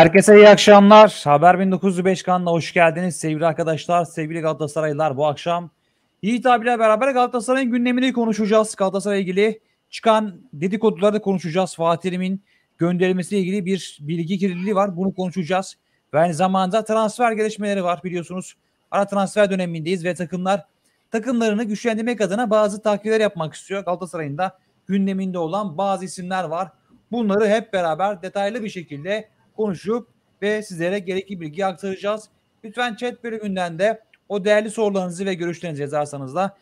Herkese iyi akşamlar. Haber 1905 kanalına hoş geldiniz sevgili arkadaşlar, sevgili Galatasaraylılar. Bu akşam Yiğit abiyle beraber Galatasaray'ın gündemini konuşacağız. Galatasaray'la ilgili çıkan dedikoduları da konuşacağız. Fatih Terim'in gönderilmesiyle ilgili bir bilgi kirliliği var. Bunu konuşacağız. Ve aynı zamanda transfer gelişmeleri var biliyorsunuz. Ara transfer dönemindeyiz ve takımlar takımlarını güçlendirmek adına bazı takviyeler yapmak istiyor. Galatasaray'ın da gündeminde olan bazı isimler var. Bunları hep beraber detaylı bir şekilde konuşup ve sizlere gerekli bilgi aktaracağız. Lütfen chat bölümünden de o değerli sorularınızı ve görüşlerinizi yazarsanız da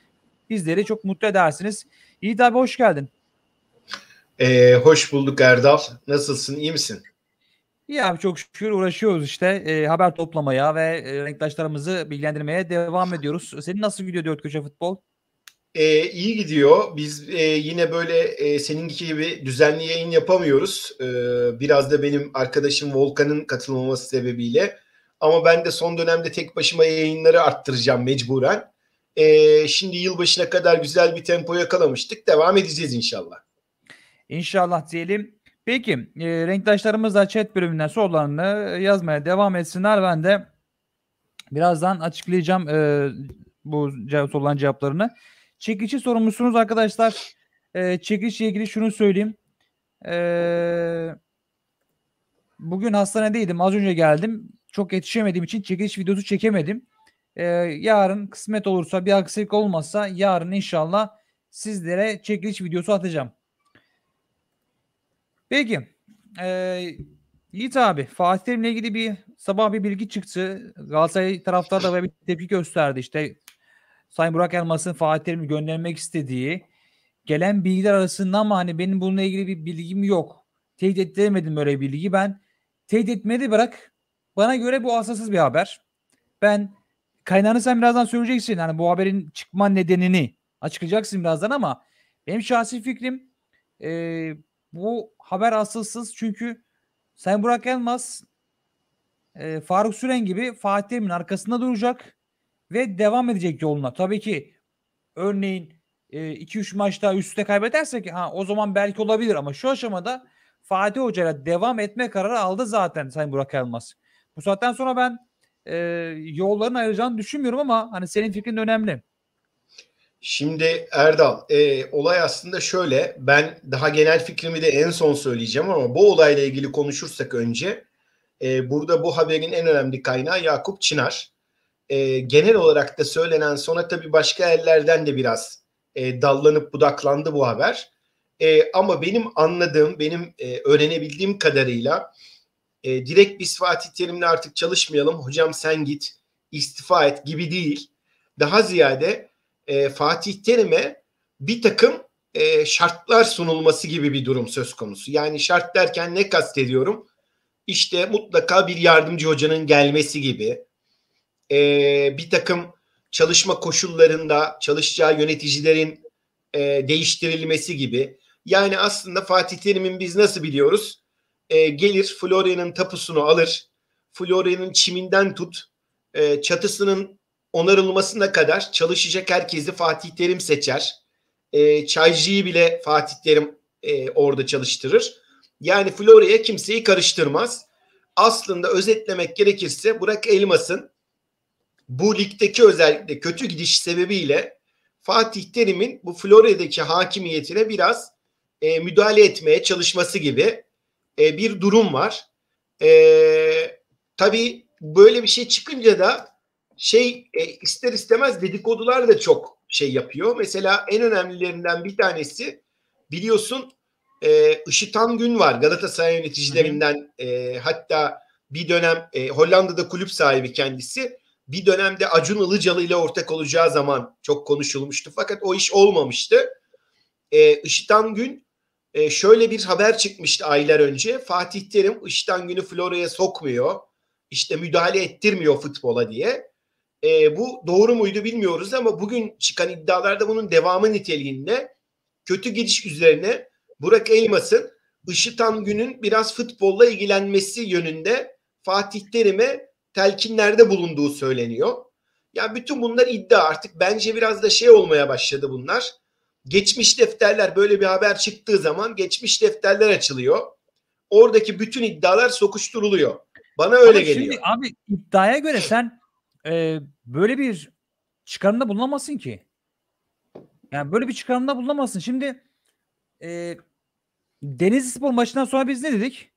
bizleri çok mutlu edersiniz. İyi abi hoş geldin. Ee, hoş bulduk Erdal. Nasılsın? İyi misin? İyi abi çok şükür uğraşıyoruz işte e, haber toplamaya ve e, renktaşlarımızı bilgilendirmeye devam ediyoruz. Senin nasıl gidiyor dört köşe futbol? e, iyi gidiyor. Biz e, yine böyle e, seninki gibi düzenli yayın yapamıyoruz. E, biraz da benim arkadaşım Volkan'ın katılmaması sebebiyle. Ama ben de son dönemde tek başıma yayınları arttıracağım mecburen. E, şimdi yılbaşına kadar güzel bir tempo yakalamıştık. Devam edeceğiz inşallah. İnşallah diyelim. Peki e, renktaşlarımız da chat bölümünden sorularını e, yazmaya devam etsinler. Ben de birazdan açıklayacağım e, bu sorulan cevaplarını. Çekiçi sorumlusunuz arkadaşlar. E, ee, çekişle ilgili şunu söyleyeyim. E, bugün hastanedeydim. Az önce geldim. Çok yetişemediğim için çekiş videosu çekemedim. E, yarın kısmet olursa bir aksilik olmazsa yarın inşallah sizlere çekiliş videosu atacağım. Peki. E, Yiğit abi Fatih Terim'le ilgili bir sabah bir bilgi çıktı. Galatasaray taraftar da bir tepki gösterdi. İşte Sayın Burak Elmas'ın Fatih göndermek istediği gelen bilgiler arasında ama hani benim bununla ilgili bir bilgim yok. Teyit ettiremedim böyle bir bilgi. Ben teyit etmedi bırak. Bana göre bu asasız bir haber. Ben kaynağını sen birazdan söyleyeceksin. Hani bu haberin çıkma nedenini açıklayacaksın birazdan ama benim şahsi fikrim e, bu haber asılsız çünkü Sayın Burak Elmas e, Faruk Süren gibi Fatih Terim'in arkasında duracak ve devam edecek yoluna. Tabii ki örneğin 2-3 e, maç daha üstte ki, ha o zaman belki olabilir ama şu aşamada Fatih Hoca'yla devam etme kararı aldı zaten Sayın Burak Elmas. Bu saatten sonra ben e, yolların ayrılacağını düşünmüyorum ama hani senin fikrin önemli. Şimdi Erdal e, olay aslında şöyle ben daha genel fikrimi de en son söyleyeceğim ama bu olayla ilgili konuşursak önce e, burada bu haberin en önemli kaynağı Yakup Çınar e, genel olarak da söylenen sonra tabii başka ellerden de biraz e, dallanıp budaklandı bu haber. E, ama benim anladığım, benim e, öğrenebildiğim kadarıyla e, direkt biz Fatih Terim'le artık çalışmayalım, hocam sen git, istifa et gibi değil. Daha ziyade e, Fatih Terim'e bir takım e, şartlar sunulması gibi bir durum söz konusu. Yani şart derken ne kastediyorum? İşte mutlaka bir yardımcı hocanın gelmesi gibi, e, bir takım çalışma koşullarında çalışacağı yöneticilerin e, değiştirilmesi gibi. Yani aslında Fatih Terim'in biz nasıl biliyoruz? E, gelir Florya'nın tapusunu alır. Florya'nın çiminden tut e, çatısının onarılmasına kadar çalışacak herkesi Fatih Terim seçer. E, çaycıyı bile Fatih Terim e, orada çalıştırır. Yani Florya'ya kimseyi karıştırmaz. Aslında özetlemek gerekirse Burak Elmas'ın bu ligdeki özellikle kötü gidiş sebebiyle Fatih Terim'in bu Florya'daki hakimiyetine biraz e, müdahale etmeye çalışması gibi e, bir durum var. E, tabii böyle bir şey çıkınca da şey e, ister istemez dedikodular da çok şey yapıyor. Mesela en önemlilerinden bir tanesi biliyorsun e, Işıtan Gün var Galatasaray yöneticilerinden e, hatta bir dönem e, Hollanda'da kulüp sahibi kendisi bir dönemde Acun Ilıcalı ile ortak olacağı zaman çok konuşulmuştu. Fakat o iş olmamıştı. E, Işıtan Gün e, şöyle bir haber çıkmıştı aylar önce. Fatih Terim Işıtan Gün'ü Flora'ya sokmuyor. İşte müdahale ettirmiyor futbola diye. E, bu doğru muydu bilmiyoruz ama bugün çıkan iddialarda bunun devamı niteliğinde kötü gidiş üzerine Burak Elmas'ın Işıtan Gün'ün biraz futbolla ilgilenmesi yönünde Fatih Terim'e telkinlerde bulunduğu söyleniyor. Ya yani bütün bunlar iddia artık. Bence biraz da şey olmaya başladı bunlar. Geçmiş defterler böyle bir haber çıktığı zaman geçmiş defterler açılıyor. Oradaki bütün iddialar sokuşturuluyor. Bana öyle abi geliyor. Şimdi abi iddiaya göre sen e, böyle bir çıkarımda bulunamazsın ki. Yani böyle bir çıkarımda bulunamazsın. Şimdi e, Denizli Spor maçından sonra biz ne dedik?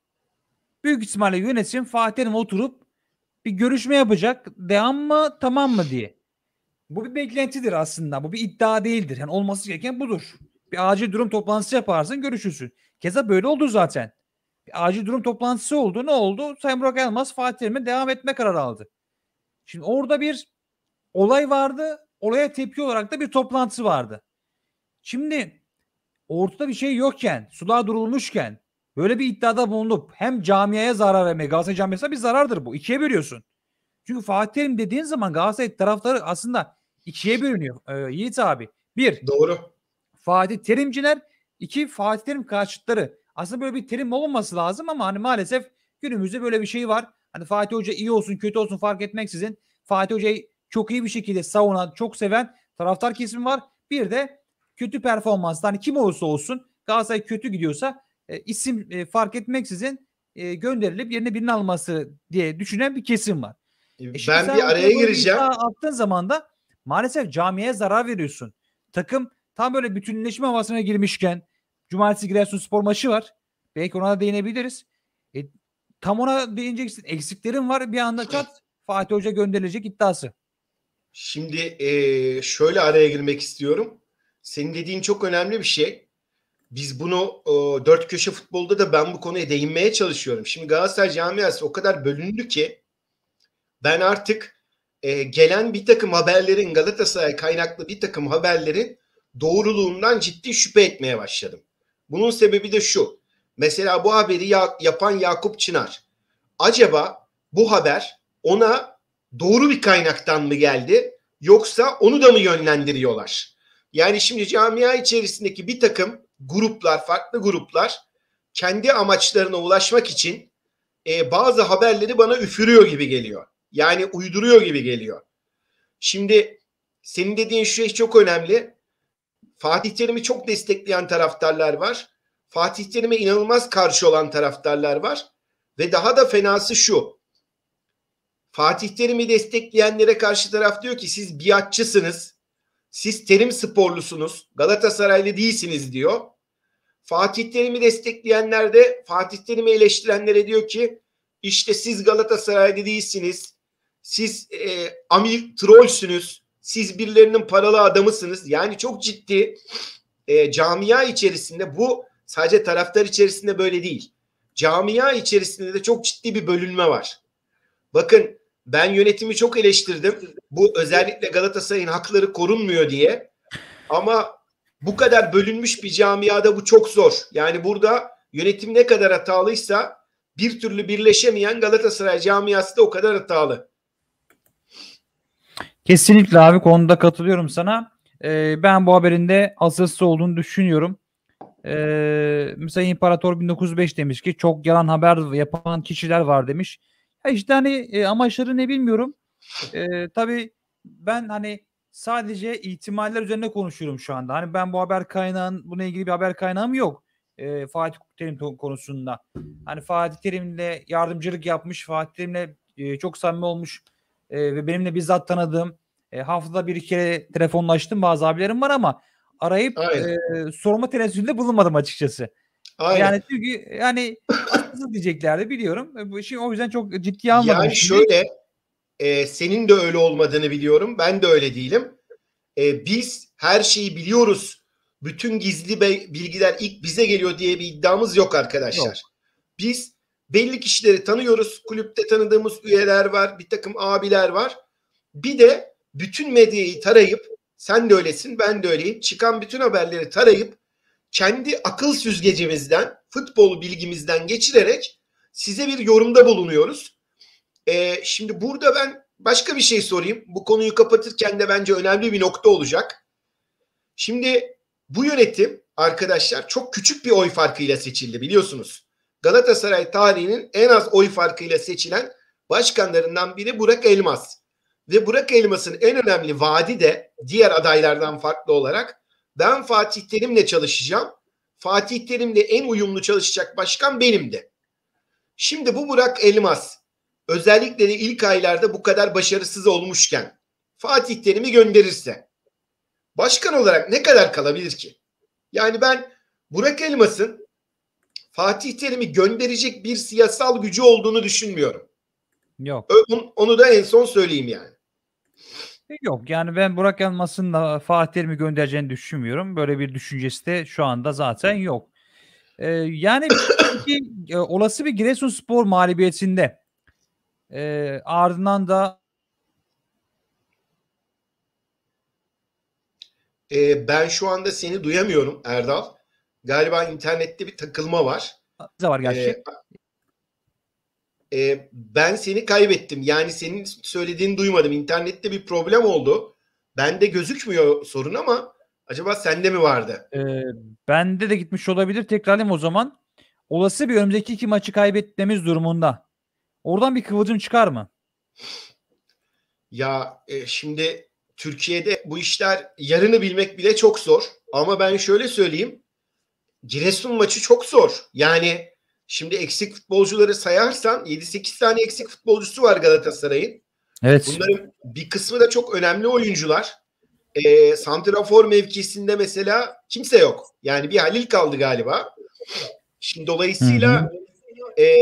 Büyük ihtimalle yönetim Fatih Terim'e oturup bir görüşme yapacak. Devam mı tamam mı diye. Bu bir beklentidir aslında. Bu bir iddia değildir. Yani olması gereken budur. Bir acil durum toplantısı yaparsın görüşürsün. Keza böyle oldu zaten. Bir acil durum toplantısı oldu. Ne oldu? Sayın Burak Elmas Fatih Terim'e devam etme kararı aldı. Şimdi orada bir olay vardı. Olaya tepki olarak da bir toplantısı vardı. Şimdi ortada bir şey yokken, sular durulmuşken Böyle bir iddiada bulunup hem camiaya zarar vermeye Galatasaray camiasına bir zarardır bu. İkiye bölüyorsun. Çünkü Fatih Terim dediğin zaman Galatasaray taraftarı aslında ikiye bölünüyor. Ee, Yiğit abi. Bir. Doğru. Fatih Terimciler. iki Fatih Terim karşıtları. Aslında böyle bir terim olmaması lazım ama hani maalesef günümüzde böyle bir şey var. Hani Fatih Hoca iyi olsun kötü olsun fark etmeksizin Fatih Hoca'yı çok iyi bir şekilde savunan, çok seven taraftar kesimi var. Bir de kötü performans. Hani kim olursa olsun Galatasaray kötü gidiyorsa e, isim e, fark etmeksizin e, gönderilip yerine birini alması diye düşünen bir kesim var. E, ben bir araya gireceğim. Bir attığın zaman da maalesef camiye zarar veriyorsun. Takım tam böyle bütünleşme havasına girmişken cumartesi Spor maçı var. Belki ona da değinebiliriz. E, tam ona değineceksin. Eksiklerin var. Bir anda çat Fatih Hoca gönderilecek iddiası. Şimdi e, şöyle araya girmek istiyorum. Senin dediğin çok önemli bir şey biz bunu e, dört köşe futbolda da ben bu konuya değinmeye çalışıyorum. Şimdi Galatasaray camiası o kadar bölündü ki ben artık e, gelen bir takım haberlerin Galatasaray kaynaklı bir takım haberlerin doğruluğundan ciddi şüphe etmeye başladım. Bunun sebebi de şu. Mesela bu haberi ya, yapan Yakup Çınar. Acaba bu haber ona doğru bir kaynaktan mı geldi yoksa onu da mı yönlendiriyorlar? Yani şimdi camia içerisindeki bir takım gruplar, farklı gruplar kendi amaçlarına ulaşmak için e, bazı haberleri bana üfürüyor gibi geliyor. Yani uyduruyor gibi geliyor. Şimdi senin dediğin şey çok önemli. Fatih Terim'i çok destekleyen taraftarlar var. Fatih Terim'e inanılmaz karşı olan taraftarlar var. Ve daha da fenası şu. Fatih Terim'i destekleyenlere karşı taraf diyor ki siz biatçısınız. Siz Terim sporlusunuz. Galatasaraylı değilsiniz diyor. Fatih Terim'i destekleyenler de Fatih Terim'i eleştirenlere diyor ki işte siz Galatasaraylı değilsiniz. Siz e, amir trollsünüz. Siz birilerinin paralı adamısınız. Yani çok ciddi e, camia içerisinde bu sadece taraftar içerisinde böyle değil. Camia içerisinde de çok ciddi bir bölünme var. Bakın ben yönetimi çok eleştirdim. Bu özellikle Galatasaray'ın hakları korunmuyor diye. Ama bu kadar bölünmüş bir camiada bu çok zor. Yani burada yönetim ne kadar hatalıysa bir türlü birleşemeyen Galatasaray camiası da o kadar hatalı. Kesinlikle abi konuda katılıyorum sana. Ee, ben bu haberin de asılsız olduğunu düşünüyorum. Ee, mesela İmparator 1905 demiş ki çok yalan haber yapan kişiler var demiş. Ya işte hani e, amaçları ne bilmiyorum. E, tabii ben hani sadece ihtimaller üzerine konuşuyorum şu anda. Hani ben bu haber kaynağın buna ilgili bir haber kaynağım yok. E, Fatih Terim konusunda. Hani Fatih Terim'le yardımcılık yapmış, Fatih Terim'le e, çok samimi olmuş e, ve benimle bizzat tanıdığım e, haftada bir iki kere telefonlaştım bazı abilerim var ama arayıp e, sorma tenezzülde bulunmadım açıkçası. Aynen. Yani çünkü yani haksız diyeceklerdi biliyorum. E, şimdi o yüzden çok ciddiye almadım. Yani şöyle e, senin de öyle olmadığını biliyorum. Ben de öyle değilim. E, biz her şeyi biliyoruz. Bütün gizli bilgiler ilk bize geliyor diye bir iddiamız yok arkadaşlar. Yok. Biz belli kişileri tanıyoruz. Kulüpte tanıdığımız üyeler var. Bir takım abiler var. Bir de bütün medyayı tarayıp sen de öylesin ben de öyleyim. Çıkan bütün haberleri tarayıp kendi akıl süzgecimizden, futbol bilgimizden geçirerek size bir yorumda bulunuyoruz. Ee, şimdi burada ben başka bir şey sorayım. Bu konuyu kapatırken de bence önemli bir nokta olacak. Şimdi bu yönetim arkadaşlar çok küçük bir oy farkıyla seçildi biliyorsunuz. Galatasaray tarihinin en az oy farkıyla seçilen başkanlarından biri Burak Elmas. Ve Burak Elmas'ın en önemli vaadi de diğer adaylardan farklı olarak ben Fatih Terim'le çalışacağım. Fatih Terim'le en uyumlu çalışacak başkan benim de. Şimdi bu Burak Elmas özellikle de ilk aylarda bu kadar başarısız olmuşken Fatih Terim'i gönderirse başkan olarak ne kadar kalabilir ki? Yani ben Burak Elmas'ın Fatih Terim'i gönderecek bir siyasal gücü olduğunu düşünmüyorum. Yok. Onu, onu da en son söyleyeyim yani. Yok yani ben Burak Yılmaz'ın da Fatih Terim'i göndereceğini düşünmüyorum. Böyle bir düşüncesi de şu anda zaten yok. Ee, yani şey ki, e, olası bir Giresunspor mağlubiyetinde e, ardından da e, ben şu anda seni duyamıyorum Erdal. Galiba internette bir takılma var. Ne var gerçi? E, e, ben seni kaybettim. Yani senin söylediğini duymadım. İnternette bir problem oldu. Bende gözükmüyor sorun ama acaba sende mi vardı? Ee, bende de gitmiş olabilir. Tekrarlayayım o zaman. Olası bir önümüzdeki iki maçı kaybetmemiz durumunda. Oradan bir kıvılcım çıkar mı? Ya e, şimdi Türkiye'de bu işler yarını bilmek bile çok zor. Ama ben şöyle söyleyeyim. Giresun maçı çok zor. Yani Şimdi eksik futbolcuları sayarsan 7-8 tane eksik futbolcusu var Galatasaray'ın. Evet. Bunların bir kısmı da çok önemli oyuncular. E, Santrafor mevkisinde mesela kimse yok. Yani bir Halil kaldı galiba. Şimdi dolayısıyla hı E,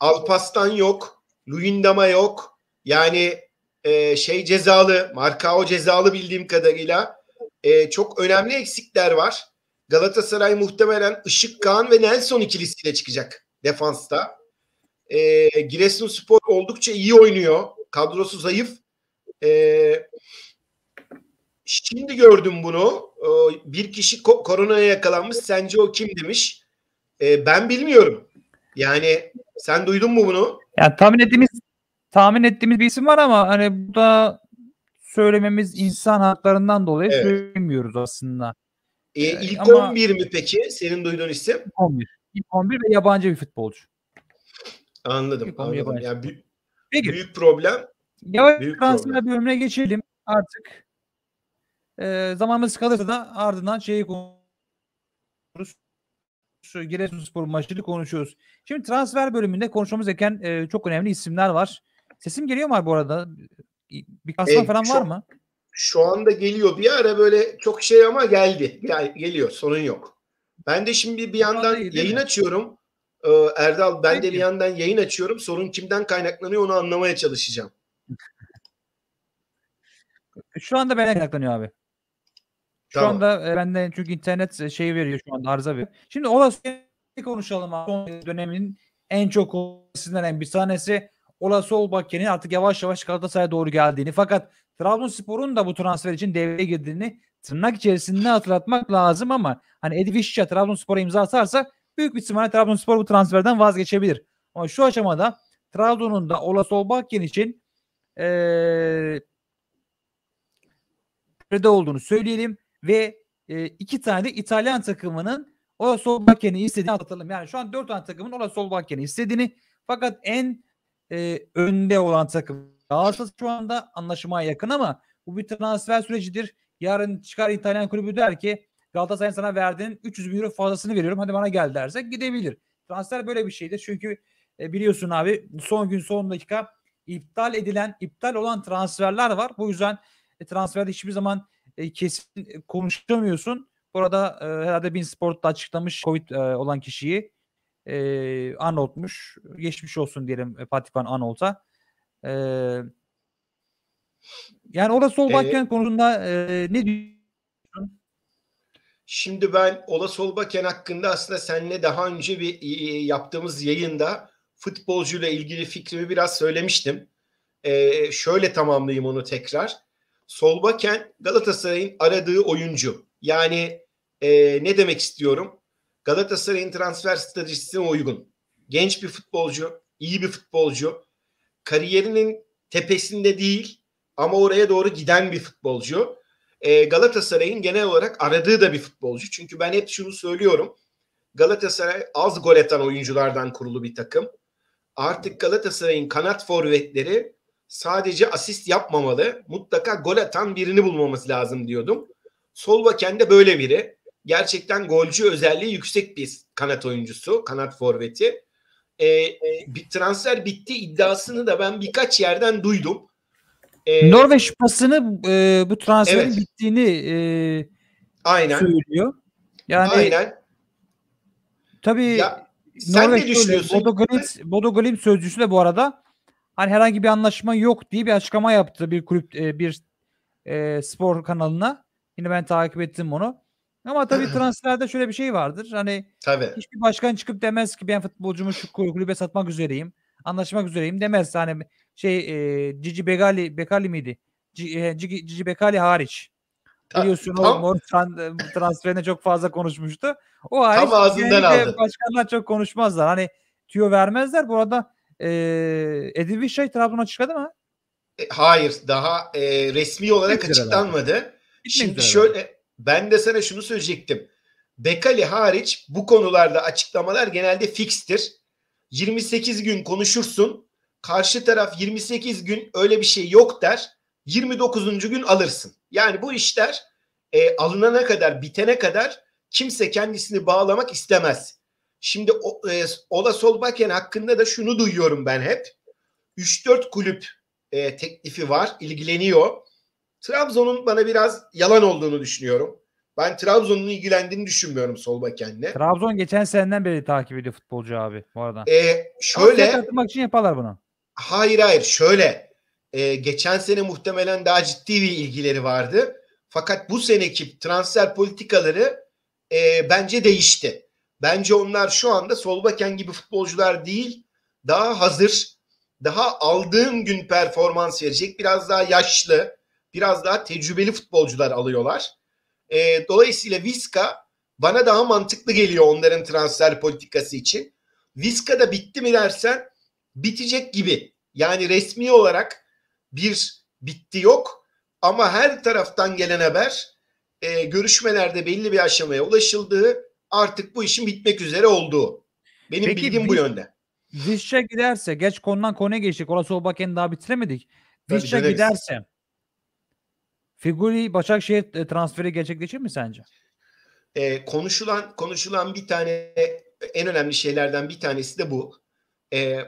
Alpas'tan yok. Luyendam'a yok. Yani e, şey cezalı, Markao cezalı bildiğim kadarıyla e, çok önemli eksikler var. Galatasaray muhtemelen Işık Kaan ve Nelson ikilisiyle çıkacak defansta. E, Giresunspor oldukça iyi oynuyor. Kadrosu zayıf. E, şimdi gördüm bunu. E, bir kişi ko- koronaya yakalanmış. Sence o kim demiş? E, ben bilmiyorum. Yani sen duydun mu bunu? Ya tahmin ettiğimiz tahmin ettiğimiz bir isim var ama hani bu da söylememiz insan haklarından dolayı evet. söylemiyoruz aslında. E, ee, ilk ama... 11 mi peki senin duyduğun isim? 11. İlk 11 ve yabancı bir futbolcu. Anladım. İlk anladım. Yabancı. Yani büyük, peki. büyük problem. Yavaş büyük transfer bölümüne geçelim artık. E, zamanımız kalırsa da ardından şeyi konuşuruz. Giresunspor maçını konuşuyoruz. Şimdi transfer bölümünde konuşmamız gereken e, çok önemli isimler var. Sesim geliyor mu bu arada? Bir kasma e, falan çok, var mı? şu anda geliyor. Bir ara böyle çok şey ama geldi. Gel, geliyor. Sorun yok. Ben de şimdi bir yandan değil, yayın değil açıyorum. Ee, Erdal ben Peki. de bir yandan yayın açıyorum. Sorun kimden kaynaklanıyor onu anlamaya çalışacağım. Şu anda benden kaynaklanıyor abi. Şu tamam. anda e, benden çünkü internet şey veriyor şu anda arıza bir. Şimdi olası konuşalım abi. Son dönemin en çok sizden en bir tanesi Ola Solbakken artık yavaş yavaş Galatasaray'a doğru geldiğini fakat Trabzonspor'un da bu transfer için devreye girdiğini tırnak içerisinde hatırlatmak lazım ama hani Edip İşçe Trabzonspor'a imza atarsa büyük bir ihtimalle Trabzonspor bu transferden vazgeçebilir. Ama şu aşamada Trabzon'un da Ola Solbakken için ee, olduğunu söyleyelim ve e, iki tane İtalyan takımının Ola Solbakken'i istediğini hatırlatalım. Yani şu an dört tane takımın Ola Solbakken'i istediğini fakat en e, önde olan takım Galatasaray şu anda anlaşmaya yakın ama bu bir transfer sürecidir. Yarın çıkar İtalyan kulübü der ki Galatasaray'ın sana verdiğin 300 bin euro fazlasını veriyorum hadi bana gel derse gidebilir. Transfer böyle bir şeydir çünkü e, biliyorsun abi son gün son dakika iptal edilen iptal olan transferler var. Bu yüzden e, transferde hiçbir zaman e, kesin konuşamıyorsun. Burada e, herhalde Bin Sport'ta açıklamış Covid e, olan kişiyi e, Arnold'muş. Geçmiş olsun diyelim e, Fatih Arnold'a. E, yani orada sol bakken ee, konusunda e, ne diyorsun? Şimdi ben Ola Solbaken hakkında aslında seninle daha önce bir yaptığımız yayında futbolcuyla ilgili fikrimi biraz söylemiştim. Ee, şöyle tamamlayayım onu tekrar. Solbaken Galatasaray'ın aradığı oyuncu. Yani e, ne demek istiyorum? Galatasaray'ın transfer stratejisine uygun. Genç bir futbolcu, iyi bir futbolcu kariyerinin tepesinde değil ama oraya doğru giden bir futbolcu. E, Galatasaray'ın genel olarak aradığı da bir futbolcu. Çünkü ben hep şunu söylüyorum. Galatasaray az gol atan oyunculardan kurulu bir takım. Artık Galatasaray'ın kanat forvetleri sadece asist yapmamalı. Mutlaka gol atan birini bulmaması lazım diyordum. Solvaken de böyle biri. Gerçekten golcü özelliği yüksek bir kanat oyuncusu, kanat forveti. Ee, e, bir transfer bitti iddiasını da ben birkaç yerden duydum. E, Norveç basını e, bu transferin evet. bittiğini e, Aynen. söylüyor. Yani Aynen. Tabii ya, sen Norveç ne düşünüyorsun? Bodo Glim, Bodo Glim sözcüsü de bu arada hani herhangi bir anlaşma yok diye bir açıklama yaptı bir kulüp e, bir e, spor kanalına. Yine ben takip ettim onu. Ama tabii transferde şöyle bir şey vardır. Hani tabii. hiçbir başkan çıkıp demez ki ben futbolcumu şu kulübe satmak üzereyim. Anlaşmak üzereyim demez. Hani şey e, Cici Begali Bekali miydi? Cici, Cici Bekali hariç. Biliyorsun tam, o transferine çok fazla konuşmuştu. O hariç tam ağzından aldı. başkanlar çok konuşmazlar. Hani tüyo vermezler. Bu arada e, Edil Vişay Trabzon'a çıkadı mı? E, hayır daha e, resmi olarak Gitmek açıklanmadı. Şimdi üzere. şöyle ben de sana şunu söyleyecektim. Bekali hariç bu konularda açıklamalar genelde fikstir. 28 gün konuşursun. Karşı taraf 28 gün öyle bir şey yok der. 29. gün alırsın. Yani bu işler e, alınana kadar, bitene kadar kimse kendisini bağlamak istemez. Şimdi o, e, Ola Solbakken hakkında da şunu duyuyorum ben hep. 3-4 kulüp e, teklifi var, ilgileniyor. Trabzon'un bana biraz yalan olduğunu düşünüyorum. Ben Trabzon'un ilgilendiğini düşünmüyorum sol bakenle. Trabzon geçen seneden beri takip ediyor futbolcu abi bu arada. Ee, şöyle. atmak için yaparlar bunu. Hayır hayır şöyle. E, geçen sene muhtemelen daha ciddi bir ilgileri vardı. Fakat bu seneki transfer politikaları e, bence değişti. Bence onlar şu anda sol baken gibi futbolcular değil. Daha hazır, daha aldığın gün performans verecek. Biraz daha yaşlı biraz daha tecrübeli futbolcular alıyorlar. E, dolayısıyla Viska bana daha mantıklı geliyor onların transfer politikası için. Viska da bitti mi dersen bitecek gibi. Yani resmi olarak bir bitti yok ama her taraftan gelen haber e, görüşmelerde belli bir aşamaya ulaşıldığı artık bu işin bitmek üzere olduğu. Benim Peki, bilgim bu yönde. Vişçe giderse geç konudan konuya geçtik. Orası o daha bitiremedik. Vişçe giderse Figuli Başakşehir e, transferi gerçekleşir mi sence? E, konuşulan konuşulan bir tane en önemli şeylerden bir tanesi de bu. E,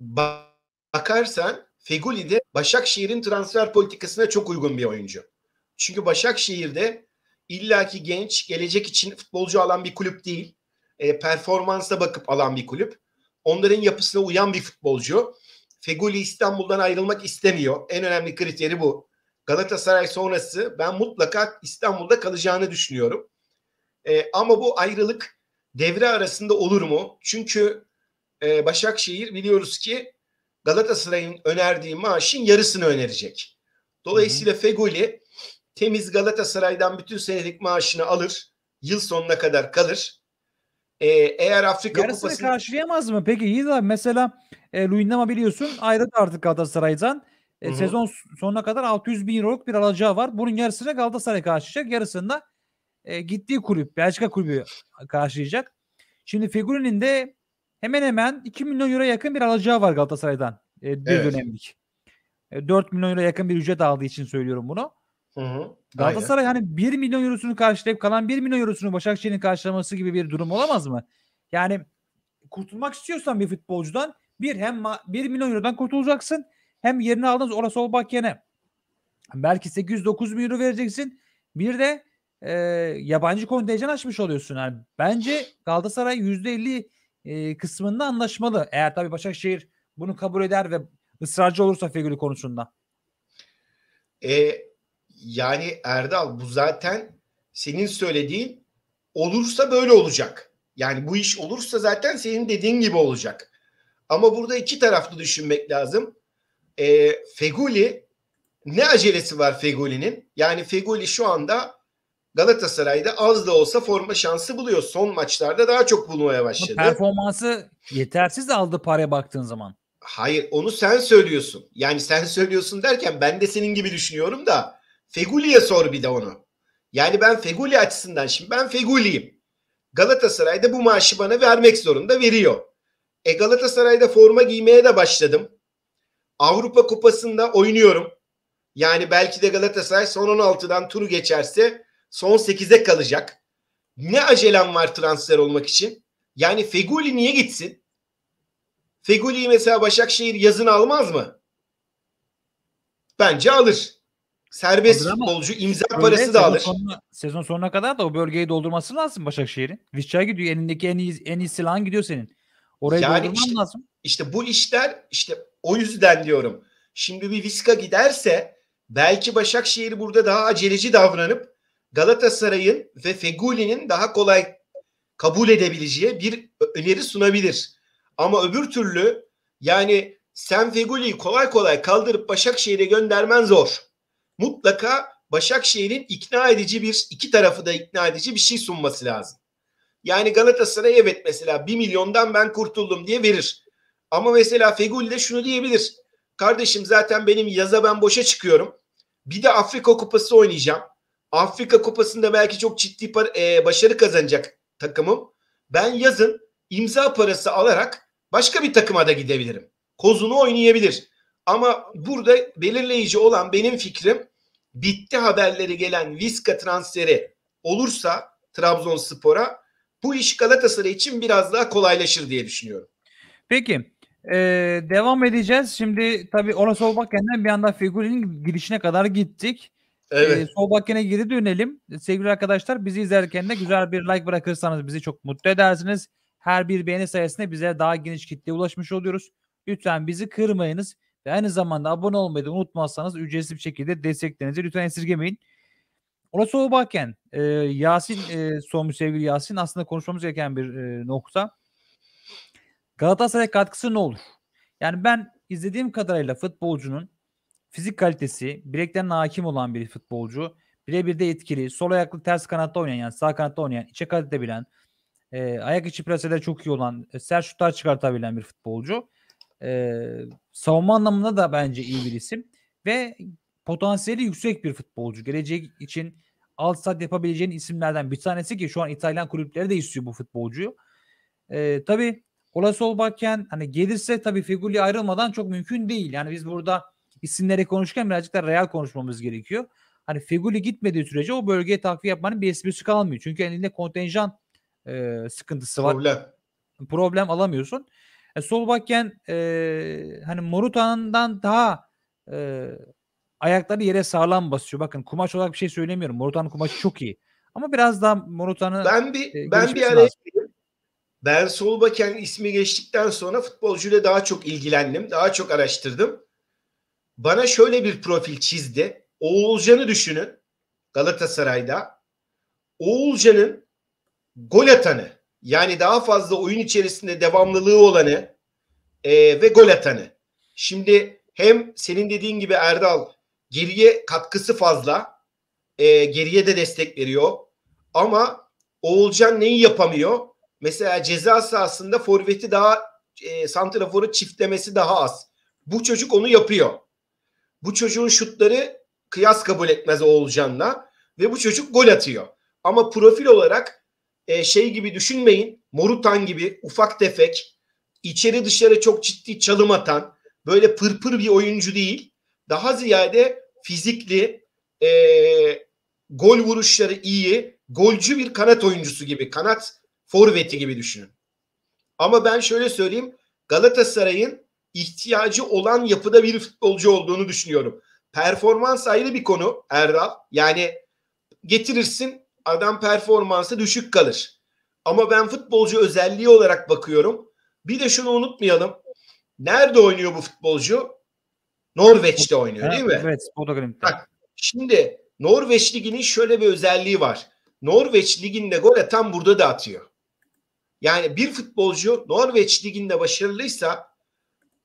bakarsan Feguli de Başakşehir'in transfer politikasına çok uygun bir oyuncu. Çünkü Başakşehir'de illaki genç gelecek için futbolcu alan bir kulüp değil. E, performansa bakıp alan bir kulüp. Onların yapısına uyan bir futbolcu. Feguli İstanbul'dan ayrılmak istemiyor. En önemli kriteri bu. Galatasaray sonrası ben mutlaka İstanbul'da kalacağını düşünüyorum. E, ama bu ayrılık devre arasında olur mu? Çünkü e, Başakşehir biliyoruz ki Galatasaray'ın önerdiği maaşın yarısını önerecek. Dolayısıyla Fegoli temiz Galatasaray'dan bütün senelik maaşını alır. Yıl sonuna kadar kalır. Ee, eğer Afrika Yarısını Kupası'nı... karşılayamaz mı? Peki iyi de mesela e, Luyendama biliyorsun ayrıldı artık Galatasaray'dan. E, sezon sonuna kadar 600 bin euroluk bir alacağı var. Bunun yarısını Galatasaray karşılayacak. Yarısında e, gittiği kulüp, Belçika kulübü karşılayacak. Şimdi Figurin'in de hemen hemen 2 milyon euro yakın bir alacağı var Galatasaray'dan. E, bir evet. dönemlik. E, 4 milyon euro yakın bir ücret aldığı için söylüyorum bunu. Hı-hı. Galatasaray Aynen. hani 1 milyon eurosunu karşılayıp kalan 1 milyon eurosunu Başakşehir'in karşılaması gibi bir durum olamaz mı? Yani kurtulmak istiyorsan bir futbolcudan bir hem 1 milyon eurodan kurtulacaksın hem yerini aldınız orası olmak yerine belki 800-9 bin euro vereceksin. Bir de e, yabancı kontenjan açmış oluyorsun. Yani bence Galatasaray %50 e, kısmında anlaşmalı. Eğer tabii Başakşehir bunu kabul eder ve ısrarcı olursa figürü konusunda. E, yani Erdal bu zaten senin söylediğin olursa böyle olacak. Yani bu iş olursa zaten senin dediğin gibi olacak. Ama burada iki taraflı düşünmek lazım e, Feguli ne acelesi var Feguli'nin? Yani Feguli şu anda Galatasaray'da az da olsa forma şansı buluyor. Son maçlarda daha çok bulmaya başladı. Performansı yetersiz aldı paraya baktığın zaman. Hayır onu sen söylüyorsun. Yani sen söylüyorsun derken ben de senin gibi düşünüyorum da Feguli'ye sor bir de onu. Yani ben Feguli açısından şimdi ben Feguli'yim. Galatasaray'da bu maaşı bana vermek zorunda veriyor. E Galatasaray'da forma giymeye de başladım. Avrupa Kupası'nda oynuyorum. Yani belki de Galatasaray son 16'dan turu geçerse son 8'e kalacak. Ne acelem var transfer olmak için? Yani Feguli niye gitsin? Feguli'yi mesela Başakşehir yazın almaz mı? Bence alır. Serbest Alır futbolcu imza öyle, parası da alır. Sonuna, sezon sonuna kadar da o bölgeyi doldurması lazım Başakşehir'in. Vişçay gidiyor. Elindeki en iyi, en iyi silahın gidiyor senin. Orayı yani doldurman işte, lazım. İşte bu işler işte o yüzden diyorum. Şimdi bir Viska giderse belki Başakşehir burada daha aceleci davranıp Galatasaray'ın ve Feguli'nin daha kolay kabul edebileceği bir öneri sunabilir. Ama öbür türlü yani sen Feguli'yi kolay kolay kaldırıp Başakşehir'e göndermen zor. Mutlaka Başakşehir'in ikna edici bir iki tarafı da ikna edici bir şey sunması lazım. Yani Galatasaray evet mesela 1 milyondan ben kurtuldum diye verir. Ama mesela Fegül de şunu diyebilir. Kardeşim zaten benim yaza ben boşa çıkıyorum. Bir de Afrika Kupası oynayacağım. Afrika Kupası'nda belki çok ciddi e, başarı kazanacak takımım. Ben yazın imza parası alarak başka bir takıma da gidebilirim. Kozunu oynayabilir. Ama burada belirleyici olan benim fikrim bitti haberleri gelen Viska transferi olursa Trabzonspor'a bu iş Galatasaray için biraz daha kolaylaşır diye düşünüyorum. Peki ee, devam edeceğiz. Şimdi tabii ona Solbakken'den bir anda figürün girişine kadar gittik. Ee, evet. Ee, Solbakken'e geri dönelim. Sevgili arkadaşlar bizi izlerken de güzel bir like bırakırsanız bizi çok mutlu edersiniz. Her bir beğeni sayesinde bize daha geniş kitleye ulaşmış oluyoruz. Lütfen bizi kırmayınız. Ve aynı zamanda abone olmayı da unutmazsanız ücretsiz bir şekilde desteklerinizi lütfen esirgemeyin. Orası Obaken, e, Yasin, e, Somu sevgili Yasin aslında konuşmamız gereken bir e, nokta. Galatasaray katkısı ne olur? Yani ben izlediğim kadarıyla futbolcunun fizik kalitesi, bileklerine hakim olan bir futbolcu, birebir de etkili, sol ayaklı ters kanatta oynayan, yani sağ kanatta oynayan, içe kat edebilen, e, ayak içi presede çok iyi olan, e, sert şutlar çıkartabilen bir futbolcu. E, savunma anlamında da bence iyi bir isim ve potansiyeli yüksek bir futbolcu. Gelecek için alt sat yapabileceğin isimlerden bir tanesi ki şu an İtalyan kulüpleri de istiyor bu futbolcuyu. E, tabii Olası olbakken hani gelirse tabii Feguli ayrılmadan çok mümkün değil. Yani biz burada isimlere konuşurken birazcık da real konuşmamız gerekiyor. Hani Feguli gitmediği sürece o bölgeye takviye yapmanın bir esprisi kalmıyor. Çünkü elinde kontenjan e, sıkıntısı var. Problem. Problem alamıyorsun. E, sol e, hani Morutan'dan daha e, ayakları yere sağlam basıyor. Bakın kumaş olarak bir şey söylemiyorum. Morutan'ın kumaşı çok iyi. Ama biraz daha Morutan'ı Ben bir e, ben bir araya ben Solbakken ismi geçtikten sonra futbolcuyla daha çok ilgilendim, daha çok araştırdım. Bana şöyle bir profil çizdi. Oğulcan'ı düşünün Galatasaray'da. Oğulcan'ın gol atanı yani daha fazla oyun içerisinde devamlılığı olanı e, ve gol atanı. Şimdi hem senin dediğin gibi Erdal geriye katkısı fazla. E, geriye de destek veriyor. Ama Oğulcan neyi yapamıyor? Mesela ceza sahasında forveti daha e, santraforu çiftlemesi daha az. Bu çocuk onu yapıyor. Bu çocuğun şutları kıyas kabul etmez Oğulcan'la ve bu çocuk gol atıyor. Ama profil olarak e, şey gibi düşünmeyin. Morutan gibi ufak tefek içeri dışarı çok ciddi çalım atan böyle pırpır bir oyuncu değil. Daha ziyade fizikli e, gol vuruşları iyi golcü bir kanat oyuncusu gibi kanat forveti gibi düşünün. Ama ben şöyle söyleyeyim. Galatasaray'ın ihtiyacı olan yapıda bir futbolcu olduğunu düşünüyorum. Performans ayrı bir konu Erdal. Yani getirirsin adam performansı düşük kalır. Ama ben futbolcu özelliği olarak bakıyorum. Bir de şunu unutmayalım. Nerede oynuyor bu futbolcu? Norveç'te oynuyor değil mi? Evet, Bak, şimdi Norveç liginin şöyle bir özelliği var. Norveç liginde gole tam burada da atıyor. Yani bir futbolcu Norveç liginde başarılıysa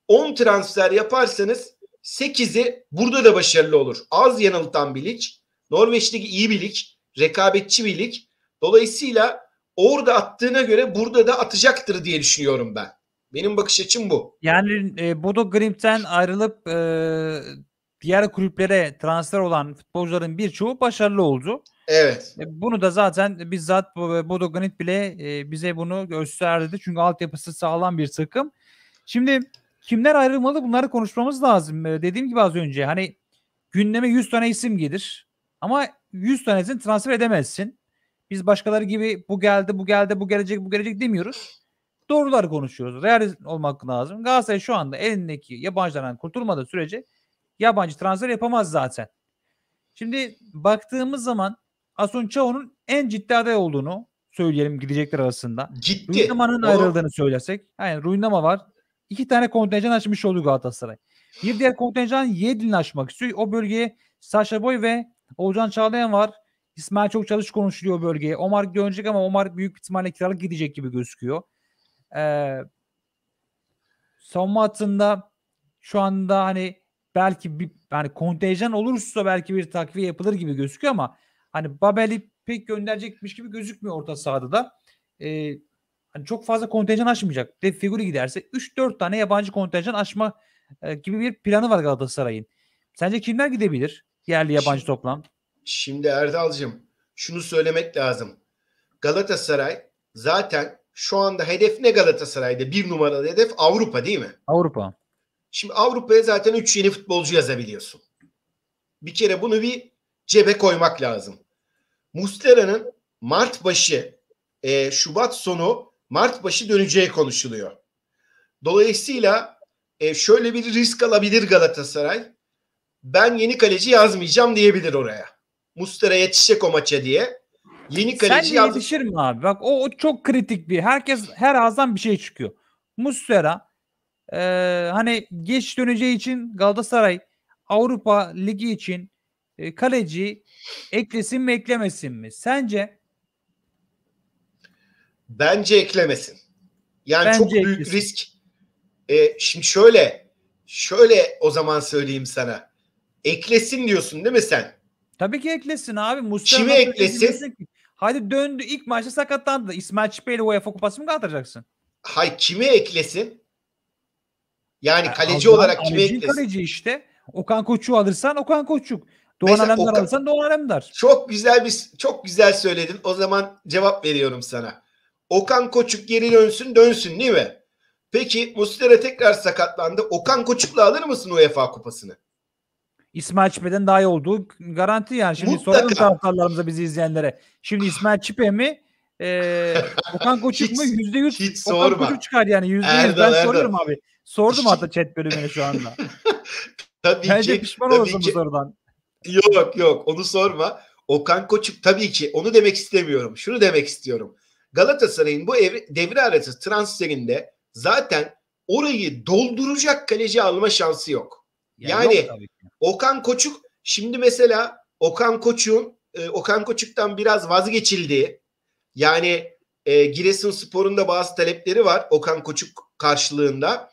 10 transfer yaparsanız 8'i burada da başarılı olur. Az yanıltan bir lig. Norveç ligi iyi bir lig. Rekabetçi bir lig. Dolayısıyla orada attığına göre burada da atacaktır diye düşünüyorum ben. Benim bakış açım bu. Yani e, Bodo Grimt'ten ayrılıp e, diğer kulüplere transfer olan futbolcuların birçoğu başarılı oldu. Evet. E, bunu da zaten bizzat Bodo Granit bile e, bize bunu gösterdi. Çünkü altyapısı sağlam bir takım. Şimdi kimler ayrılmalı bunları konuşmamız lazım. E, dediğim gibi az önce hani gündeme 100 tane isim gelir. Ama 100 tanesini transfer edemezsin. Biz başkaları gibi bu geldi, bu geldi, bu gelecek, bu gelecek demiyoruz. Doğruları konuşuyoruz. Realist olmak lazım. Galatasaray şu anda elindeki yabancılardan kurtulmadığı sürece yabancı transfer yapamaz zaten. Şimdi baktığımız zaman Asun Çao'nun en ciddi aday olduğunu söyleyelim gidecekler arasında. Ciddi. Ruynama'nın o... ayrıldığını söylesek. Yani Ruynama var. İki tane kontenjan açmış oldu Galatasaray. Bir diğer kontenjan Yedlin'i açmak istiyor. O bölgeye Sasha Boy ve Oğuzhan Çağlayan var. İsmail çok çalış konuşuluyor bölgeye. Omar dönecek ama Omar büyük ihtimalle kiralık gidecek gibi gözüküyor. Ee, savunma hattında şu anda hani belki bir yani kontenjan olursa belki bir takviye yapılır gibi gözüküyor ama Hani Babel'i pek gönderecekmiş gibi gözükmüyor orta sahada da. E, hani çok fazla kontenjan aşmayacak. De figürü giderse 3-4 tane yabancı kontenjan aşma e, gibi bir planı var Galatasaray'ın. Sence kimler gidebilir? Yerli yabancı şimdi, toplam. Şimdi Erdal'cığım şunu söylemek lazım. Galatasaray zaten şu anda hedef ne Galatasaray'da? Bir numaralı hedef Avrupa değil mi? Avrupa. Şimdi Avrupa'ya zaten 3 yeni futbolcu yazabiliyorsun. Bir kere bunu bir cebe koymak lazım. Muslera'nın Mart başı, e, Şubat sonu Mart başı döneceği konuşuluyor. Dolayısıyla e, şöyle bir risk alabilir Galatasaray. Ben yeni kaleci yazmayacağım diyebilir oraya. Mustera yetişecek o maça diye. Yeni kaleci Sen yaz... yetişir mi abi? Bak o, o çok kritik bir. Herkes her ağızdan bir şey çıkıyor. Mustera e, hani geç döneceği için Galatasaray Avrupa Ligi için e, kaleci Eklesin mi eklemesin mi? Sence? Bence eklemesin. Yani Bence çok büyük eklesin. risk. E, şimdi şöyle, şöyle o zaman söyleyeyim sana. Eklesin diyorsun değil mi sen? Tabii ki eklesin abi. Mustafa Kimi eklesin? Hadi döndü ilk maçta sakatlandı. İsmail Çipe ile UEFA kupasını mı kaldıracaksın? Hay kimi eklesin? Yani e, kaleci yani, olarak kimi eklesin? Kaleci işte. Okan Koçu alırsan Okan Koçuk. Doğan Mesela Alemdar o, alırsan Doğan Alemdar. Çok güzel bir çok güzel söyledin. O zaman cevap veriyorum sana. Okan Koçuk geri dönsün dönsün değil mi? Peki Muslera tekrar sakatlandı. Okan Koçuk'la alır mısın UEFA kupasını? İsmail Çipe'den daha iyi olduğu garanti yani. Şimdi Mutlaka. soralım taraftarlarımıza bizi izleyenlere. Şimdi İsmail Çipe mi? Ee, Okan Koçuk hiç, mu? Yüzde yüz. Hiç Okan Koçuk çıkar yani. Yüzde yüz. Ben soruyorum abi. Sordum hatta chat bölümüne şu anda. tabii Bence ki. pişman tabii olursun ki. bu sorudan. Yok yok onu sorma. Okan Koçuk tabii ki onu demek istemiyorum. Şunu demek istiyorum. Galatasaray'ın bu evre, devre arası transferinde zaten orayı dolduracak kaleci alma şansı yok. Yani, yani yok Okan Koçuk şimdi mesela Okan Koçuk'un e, Okan Koçuk'tan biraz vazgeçildiği yani e, Giresunspor'un da bazı talepleri var Okan Koçuk karşılığında.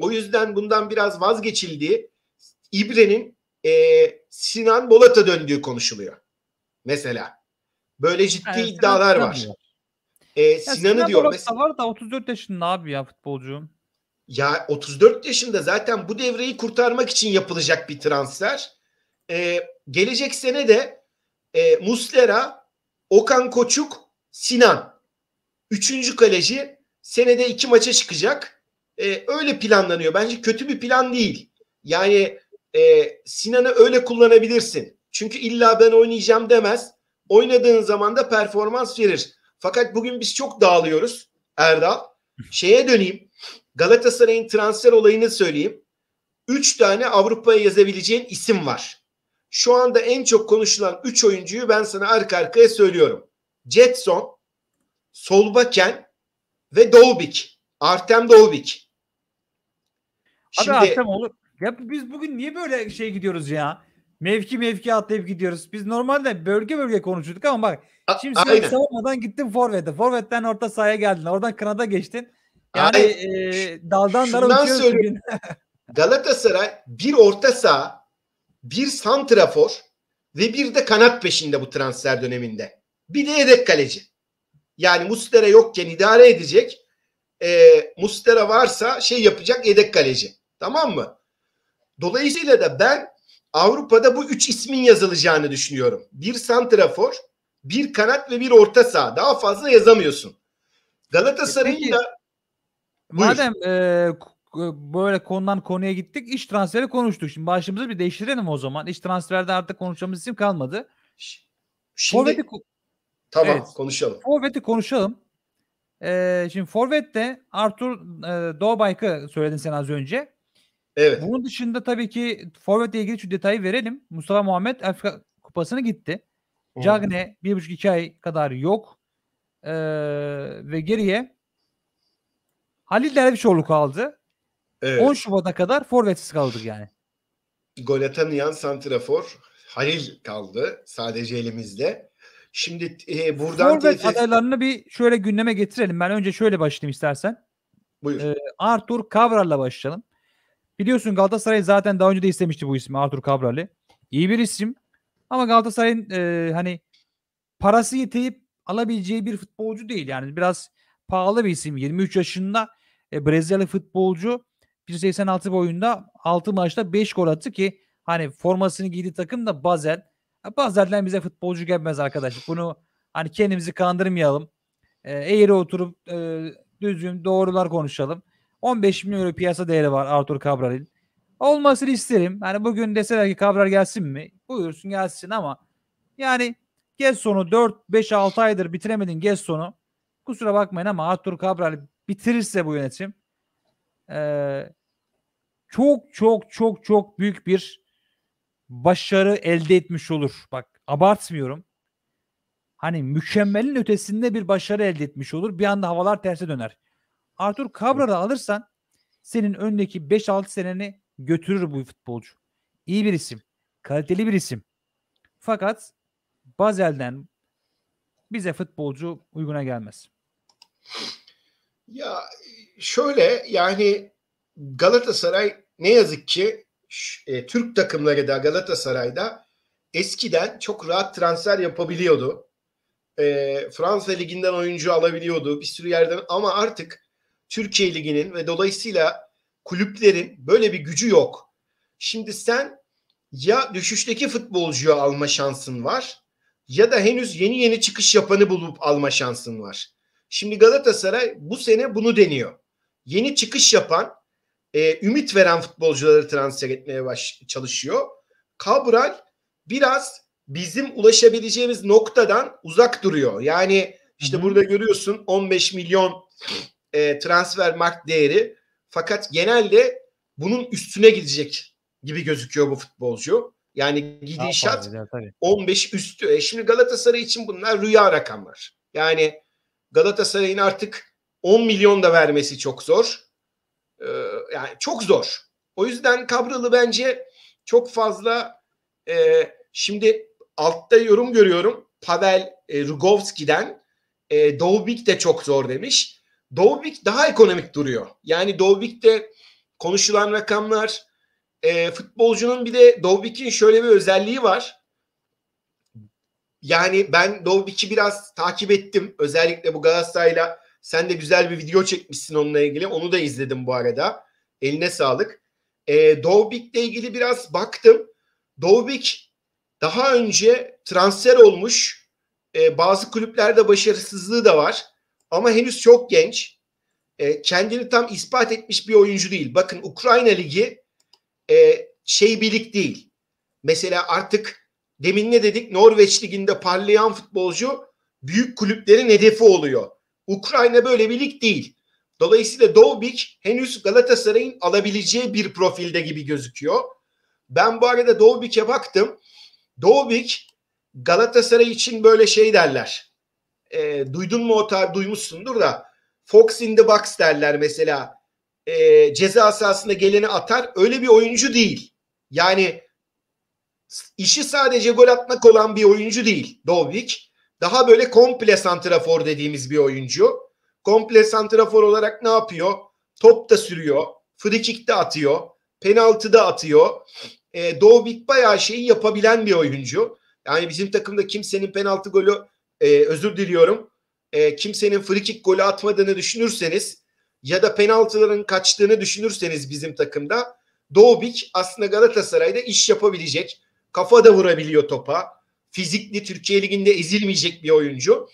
O yüzden bundan biraz vazgeçildiği İbre'nin e, Sinan Bolat'a döndüğü konuşuluyor. Mesela. Böyle ciddi evet, iddialar var. E, Sinan'ı Sinan diyor. mesela, var da 34 yaşında abi ya futbolcu. Ya 34 yaşında zaten bu devreyi kurtarmak için yapılacak bir transfer. E, gelecek sene de e, Muslera, Okan Koçuk, Sinan. Üçüncü kaleci senede iki maça çıkacak. E, öyle planlanıyor. Bence kötü bir plan değil. Yani e, Sinan'ı öyle kullanabilirsin. Çünkü illa ben oynayacağım demez. Oynadığın zaman da performans verir. Fakat bugün biz çok dağılıyoruz Erdal. Şeye döneyim. Galatasaray'ın transfer olayını söyleyeyim. Üç tane Avrupa'ya yazabileceğin isim var. Şu anda en çok konuşulan üç oyuncuyu ben sana arka arkaya söylüyorum. Jetson, Solbaken ve Dolbik. Artem Dolbik. Şimdi, Artem olur. Ya biz bugün niye böyle şey gidiyoruz ya? Mevki mevki atlayıp gidiyoruz. Biz normalde bölge bölge konuşuyorduk ama bak A- şimdi sen savunmadan gittin Forvet'e. Forvet'ten orta sahaya geldin. Oradan kanada geçtin. Yani Aynen. e, daldan dala uçuyoruz bugün. Galatasaray bir orta saha, bir santrafor ve bir de kanat peşinde bu transfer döneminde. Bir de yedek kaleci. Yani Mustera yokken idare edecek. E, Mustera varsa şey yapacak yedek kaleci. Tamam mı? Dolayısıyla da ben Avrupa'da bu üç ismin yazılacağını düşünüyorum. Bir santrafor, bir kanat ve bir orta saha. Daha fazla yazamıyorsun. Galatasaray'ın e da Buyur. Madem e, böyle konudan konuya gittik iş transferi konuştuk. Şimdi başımızı bir değiştirelim o zaman. İş transferde artık konuşacağımız isim kalmadı. Şimdi Forvet'i, tamam evet, konuşalım. Forvet'i konuşalım. Ee, şimdi Forvet'te Artur e, Doğbayk'ı söyledin sen az önce. Evet. Bunun dışında tabii ki forvetle ilgili şu detayı verelim. Mustafa Muhammed Afrika Kupası'na gitti. Cagne bir buçuk iki ay kadar yok. Ee, ve geriye Halil Dervişoğlu kaldı. Evet. 10 Şubat'a kadar forvetsiz kaldık yani. Gole tanıyan santrafor Halil kaldı sadece elimizde. Şimdi e, buradan Forvet TFF... adaylarını bir şöyle gündeme getirelim. Ben önce şöyle başlayayım istersen. Buyur. E, ee, Arthur Kavralla başlayalım. Biliyorsun Galatasaray zaten daha önce de istemişti bu ismi Arthur Cabral'i. İyi bir isim ama Galatasaray'ın e, hani parası yeteyip alabileceği bir futbolcu değil. Yani biraz pahalı bir isim. 23 yaşında e, Brezilyalı futbolcu 1.86 boyunda 6 maçta 5 gol attı ki hani formasını giydiği takım da Basel. E, Bazel'den bize futbolcu gelmez arkadaş. Bunu hani kendimizi kandırmayalım. E, eğri oturup e, düzgün doğrular konuşalım. 15 milyon euro piyasa değeri var Arthur Cabral'in. Olmasını isterim. Yani bugün deseler ki Cabral gelsin mi? Buyursun gelsin ama yani Gez sonu 4 5 6 aydır bitiremedin Gez sonu. Kusura bakmayın ama Arthur Cabral bitirirse bu yönetim ee, çok çok çok çok büyük bir başarı elde etmiş olur. Bak abartmıyorum. Hani mükemmelin ötesinde bir başarı elde etmiş olur. Bir anda havalar terse döner. Arthur Cabrera alırsan senin öndeki 5-6 seneni götürür bu futbolcu. İyi bir isim. Kaliteli bir isim. Fakat Basel'den bize futbolcu uyguna gelmez. Ya şöyle yani Galatasaray ne yazık ki e, Türk takımları da Galatasaray'da eskiden çok rahat transfer yapabiliyordu. E, Fransa liginden oyuncu alabiliyordu bir sürü yerden ama artık Türkiye Ligi'nin ve dolayısıyla kulüplerin böyle bir gücü yok. Şimdi sen ya düşüşteki futbolcuyu alma şansın var ya da henüz yeni yeni çıkış yapanı bulup alma şansın var. Şimdi Galatasaray bu sene bunu deniyor. Yeni çıkış yapan, e, ümit veren futbolcuları transfer etmeye baş, çalışıyor. Kabral biraz bizim ulaşabileceğimiz noktadan uzak duruyor. Yani işte Hı-hı. burada görüyorsun 15 milyon e, transfer mark değeri. Fakat genelde bunun üstüne gidecek gibi gözüküyor bu futbolcu. Yani gidişat ya, 15 üstü. E şimdi Galatasaray için bunlar rüya rakamlar. Yani Galatasaray'ın artık 10 milyon da vermesi çok zor. Ee, yani çok zor. O yüzden Kabralı bence çok fazla e, şimdi altta yorum görüyorum. Pavel e, Rugovski'den e, Doğu de çok zor demiş. Dovbik daha ekonomik duruyor. Yani Dovbik'te konuşulan rakamlar e, futbolcunun bir de Dovbik'in şöyle bir özelliği var. Yani ben Dovbik'i biraz takip ettim. Özellikle bu Galatasaray'la sen de güzel bir video çekmişsin onunla ilgili. Onu da izledim bu arada. Eline sağlık. E, Dovbik'le ilgili biraz baktım. Dovbik daha önce transfer olmuş. E, bazı kulüplerde başarısızlığı da var ama henüz çok genç. E, kendini tam ispat etmiş bir oyuncu değil. Bakın Ukrayna Ligi e, şey birlik değil. Mesela artık demin ne dedik? Norveç Ligi'nde parlayan futbolcu büyük kulüplerin hedefi oluyor. Ukrayna böyle bir lig değil. Dolayısıyla Dovbik henüz Galatasaray'ın alabileceği bir profilde gibi gözüküyor. Ben bu arada Dovbik'e baktım. Dovbik Galatasaray için böyle şey derler e, duydun mu o tarz duymuşsundur da Fox in the box derler mesela e, ceza sahasında geleni atar öyle bir oyuncu değil. Yani işi sadece gol atmak olan bir oyuncu değil Dovvik. Daha böyle komple santrafor dediğimiz bir oyuncu. Komple santrafor olarak ne yapıyor? Top da sürüyor. Free de atıyor. Penaltı da atıyor. E, Dovvik bayağı şeyi yapabilen bir oyuncu. Yani bizim takımda kimsenin penaltı golü e, özür diliyorum. E, kimsenin frikik golü atmadığını düşünürseniz ya da penaltıların kaçtığını düşünürseniz bizim takımda Doğbik aslında Galatasaray'da iş yapabilecek. Kafa da vurabiliyor topa. Fizikli Türkiye Ligi'nde ezilmeyecek bir oyuncu.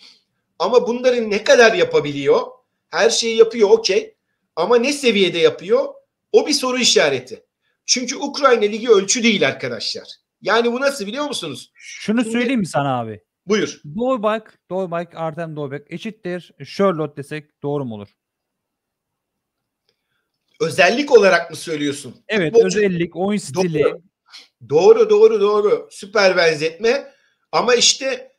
Ama bunların ne kadar yapabiliyor? Her şeyi yapıyor okey. Ama ne seviyede yapıyor? O bir soru işareti. Çünkü Ukrayna Ligi ölçü değil arkadaşlar. Yani bu nasıl biliyor musunuz? Şunu Şimdi, söyleyeyim mi sana abi? Buyur. Doybayk, Doybayk, Artem Doybayk eşittir. Sherlock desek doğru mu olur? Özellik olarak mı söylüyorsun? Evet, Futbolcu. özellik, oyun stili. Doğru. doğru, doğru, doğru. Süper benzetme. Ama işte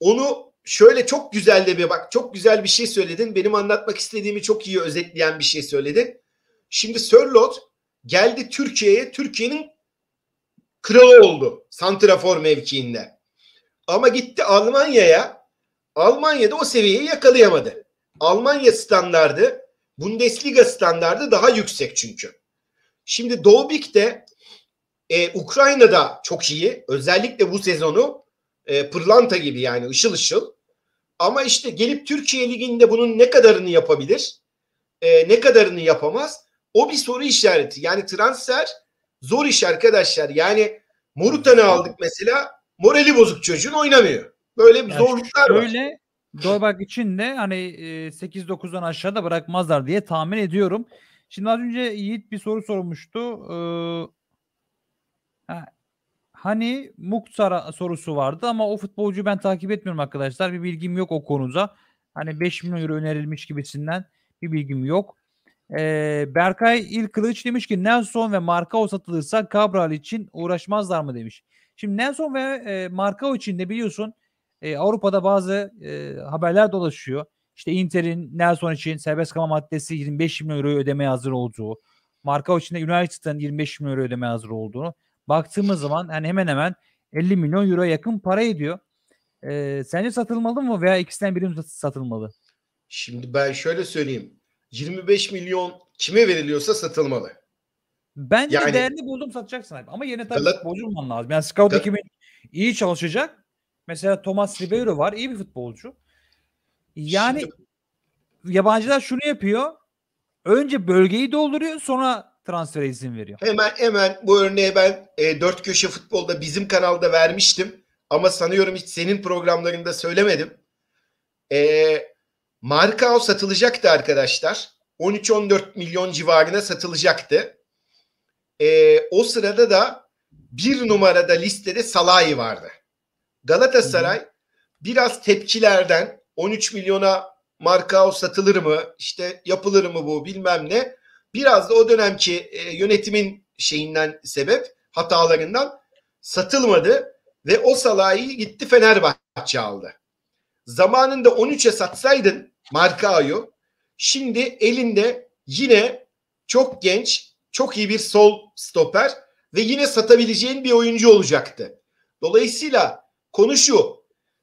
onu şöyle çok güzel de bir bak çok güzel bir şey söyledin. Benim anlatmak istediğimi çok iyi özetleyen bir şey söyledin. Şimdi Sörlot geldi Türkiye'ye. Türkiye'nin kralı oldu. Santrafor mevkiinde. Ama gitti Almanya'ya. Almanya'da o seviyeyi yakalayamadı. Almanya standardı, Bundesliga standardı daha yüksek çünkü. Şimdi Dobik de e, Ukrayna'da çok iyi. Özellikle bu sezonu e, pırlanta gibi yani ışıl ışıl. Ama işte gelip Türkiye Ligi'nde bunun ne kadarını yapabilir, e, ne kadarını yapamaz o bir soru işareti. Yani transfer zor iş arkadaşlar. Yani Morutan'ı aldık mesela morali bozuk çocuğun oynamıyor. Böyle yani zorluklar şöyle, var. Öyle Doybak için de hani 8-9'dan e, aşağıda bırakmazlar diye tahmin ediyorum. Şimdi az önce Yiğit bir soru sormuştu. Ee, hani Muktara sorusu vardı ama o futbolcuyu ben takip etmiyorum arkadaşlar. Bir bilgim yok o konuda. Hani 5 milyon euro önerilmiş gibisinden bir bilgim yok. Ee, Berkay İlkılıç demiş ki Nelson ve Marka o satılırsa Cabral için uğraşmazlar mı demiş. Şimdi Nelson ve e, Markao için de biliyorsun e, Avrupa'da bazı e, haberler dolaşıyor. İşte Inter'in Nelson için serbest kalma maddesi 25 milyon euro ödemeye hazır olduğu. Markao için de United'ın 25 milyon euro ödemeye hazır olduğunu. Baktığımız zaman yani hemen hemen 50 milyon euroya yakın para ediyor. E, sence satılmalı mı veya ikisinden biri mi satılmalı? Şimdi ben şöyle söyleyeyim. 25 milyon kime veriliyorsa satılmalı. Ben yani, de değerli buldum satacaksın abi. Ama yine tabii Galat- bozulman lazım. Yani scout Gal- ekibin iyi çalışacak. Mesela Thomas Ribeiro var. iyi bir futbolcu. Yani Şimdi, yabancılar şunu yapıyor. Önce bölgeyi dolduruyor sonra transfere izin veriyor. Hemen hemen bu örneği ben e, dört köşe futbolda bizim kanalda vermiştim. Ama sanıyorum hiç senin programlarında söylemedim. E, Markao satılacaktı arkadaşlar. 13-14 milyon civarına satılacaktı e, o sırada da bir numarada listede Salah'ı vardı. Galatasaray biraz tepkilerden 13 milyona marka o satılır mı? işte yapılır mı bu bilmem ne. Biraz da o dönemki e, yönetimin şeyinden sebep hatalarından satılmadı ve o Salah'ı gitti Fenerbahçe aldı. Zamanında 13'e satsaydın marka Markao'yu şimdi elinde yine çok genç çok iyi bir sol stoper ve yine satabileceğin bir oyuncu olacaktı. Dolayısıyla konu şu.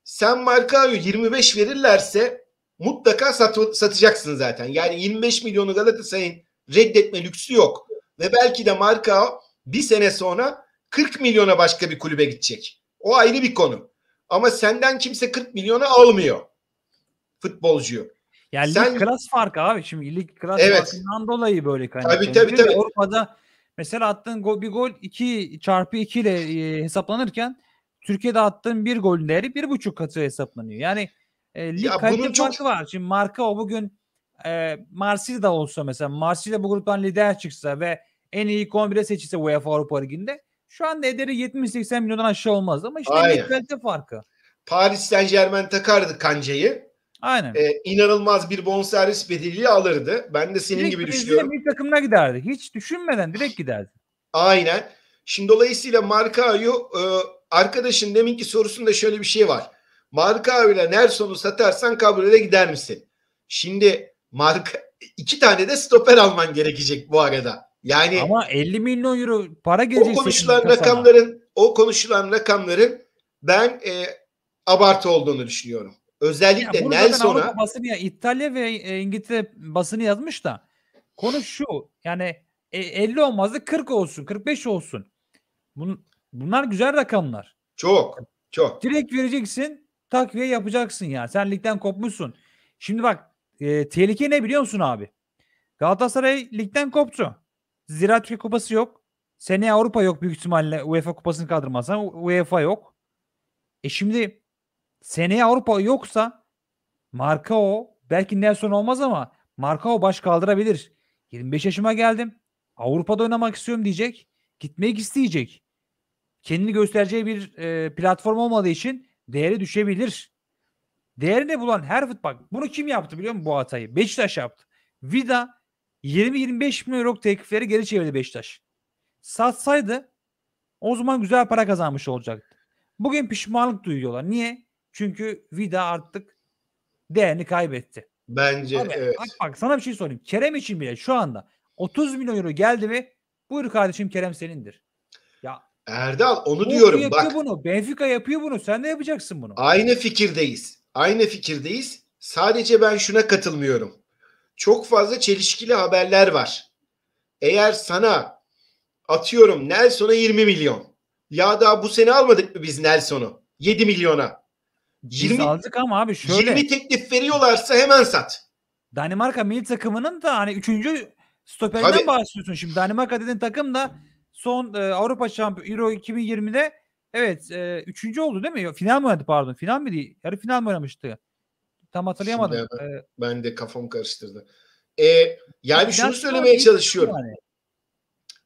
Sen Markao'yu 25 verirlerse mutlaka sat, satacaksın zaten. Yani 25 milyonu Galatasaray'ın reddetme lüksü yok. Ve belki de Markao bir sene sonra 40 milyona başka bir kulübe gidecek. O ayrı bir konu. Ama senden kimse 40 milyona almıyor futbolcuyu. Yani Sen, lig klas farkı abi. Şimdi lig klas evet. farkından dolayı böyle kaynaklanıyor. Tabii tabii tabii. Avrupa'da mesela attığın gol, bir gol 2 çarpı 2 ile e, hesaplanırken Türkiye'de attığın bir golün değeri bir buçuk katı hesaplanıyor. Yani e, lig ya kalite çok... farkı var. Şimdi marka o bugün e, Marsilya olsa mesela Marsilya bu gruptan lider çıksa ve en iyi 11'e seçilse UEFA Avrupa Ligi'nde şu anda ederi 70-80 milyondan aşağı olmaz ama işte lig kalite farkı. Paris Saint Germain takardı kancayı. Aynen. E, inanılmaz bir bonservis bedeliyle alırdı. Ben de senin direkt gibi düşünüyorum. Bir takımına giderdi. Hiç düşünmeden direkt giderdi. Aynen. Şimdi dolayısıyla Markao'yu e, arkadaşın deminki sorusunda şöyle bir şey var. Markao ile Nelson'u satarsan Cabrera gider misin? Şimdi marka iki tane de stoper alman gerekecek bu arada. Yani ama 50 milyon euro para gelecek. O konuşulan rakamların o konuşulan rakamların ben e, abartı olduğunu düşünüyorum. Özellikle yani Nelson'a Avrupa basını İtalya ve e, İngiltere basını yazmış da konu şu. Yani 50 e, olmazdı 40 olsun, 45 olsun. Bun, bunlar güzel rakamlar. Çok, çok. Direkt vereceksin, takviye yapacaksın ya. Sen ligden kopmuşsun. Şimdi bak, e, tehlike ne biliyor musun abi? Galatasaray ligden koptu. Zira Türkiye Kupası yok. Seneye Avrupa yok büyük ihtimalle UEFA Kupası'nı kaldırmazsan UEFA yok. E şimdi seneye Avrupa yoksa marka o, belki Nelson olmaz ama marka o baş kaldırabilir. 25 yaşıma geldim. Avrupa'da oynamak istiyorum diyecek. Gitmek isteyecek. Kendini göstereceği bir e, platform olmadığı için değeri düşebilir. Değerini bulan her futbol. Bunu kim yaptı biliyor musun bu hatayı? Beşiktaş yaptı. Vida 20-25 milyon euro teklifleri geri çevirdi Beşiktaş. Satsaydı o zaman güzel para kazanmış olacaktı. Bugün pişmanlık duyuyorlar. Niye? Çünkü Vida artık değerini kaybetti. Bence Abi, evet. Bak, bak sana bir şey sorayım. Kerem için bile şu anda 30 milyon euro geldi mi buyur kardeşim Kerem senindir. Ya Erdal onu diyorum bak. Bunu. Benfica yapıyor bunu. Sen de yapacaksın bunu. Aynı fikirdeyiz. Aynı fikirdeyiz. Sadece ben şuna katılmıyorum. Çok fazla çelişkili haberler var. Eğer sana atıyorum Nelson'a 20 milyon. Ya daha bu sene almadık mı biz Nelson'u? 7 milyona. Biz aldık ama abi şöyle. 20 teklif veriyorlarsa hemen sat. Danimarka milli takımının da hani 3. stoperinden Tabii. bahsediyorsun. Şimdi Danimarka dediğin takım da son e, Avrupa Şampiyonu Euro 2020'de evet e, oldu değil mi? Final mi oynadı pardon? Final mi değil? Yarı final mi oynamıştı? Tam hatırlayamadım. ben, ee, ben de kafam karıştırdı. Ee, yani, yani şunu söylemeye çalışıyorum. Yani.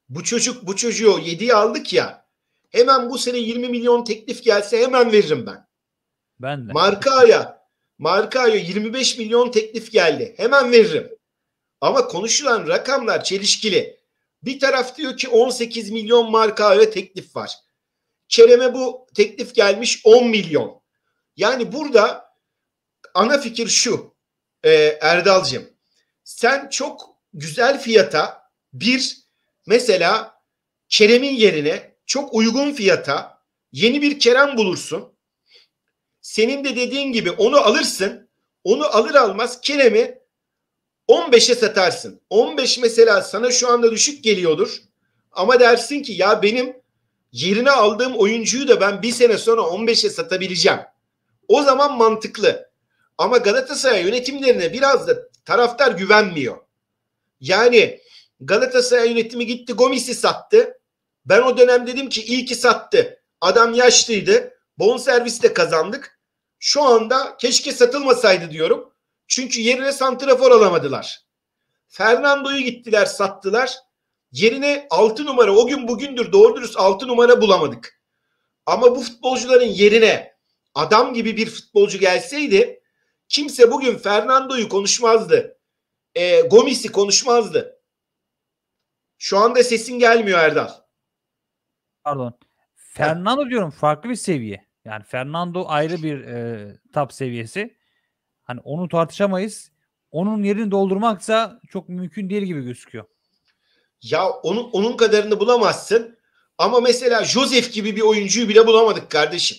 Bu çocuk bu çocuğu 7'yi aldık ya. Hemen bu sene 20 milyon teklif gelse hemen veririm ben. Ben de. Marka'ya Marka'ya 25 milyon teklif geldi. Hemen veririm. Ama konuşulan rakamlar çelişkili. Bir taraf diyor ki 18 milyon Marka'ya teklif var. Çereme bu teklif gelmiş 10 milyon. Yani burada ana fikir şu e, Erdal'cığım. Sen çok güzel fiyata bir mesela Kerem'in yerine çok uygun fiyata yeni bir Kerem bulursun senin de dediğin gibi onu alırsın. Onu alır almaz Kerem'i 15'e satarsın. 15 mesela sana şu anda düşük geliyordur. Ama dersin ki ya benim yerine aldığım oyuncuyu da ben bir sene sonra 15'e satabileceğim. O zaman mantıklı. Ama Galatasaray yönetimlerine biraz da taraftar güvenmiyor. Yani Galatasaray yönetimi gitti Gomis'i sattı. Ben o dönem dedim ki iyi ki sattı. Adam yaşlıydı. Bon servis de kazandık şu anda keşke satılmasaydı diyorum. Çünkü yerine santrafor alamadılar. Fernando'yu gittiler sattılar. Yerine 6 numara o gün bugündür doğru dürüst 6 numara bulamadık. Ama bu futbolcuların yerine adam gibi bir futbolcu gelseydi kimse bugün Fernando'yu konuşmazdı. E, Gomis'i konuşmazdı. Şu anda sesin gelmiyor Erdal. Pardon. Fernando diyorum farklı bir seviye. Yani Fernando ayrı bir e, top seviyesi. Hani onu tartışamayız. Onun yerini doldurmaksa çok mümkün değil gibi gözüküyor. Ya onun onun kadarını bulamazsın. Ama mesela Josef gibi bir oyuncuyu bile bulamadık kardeşim.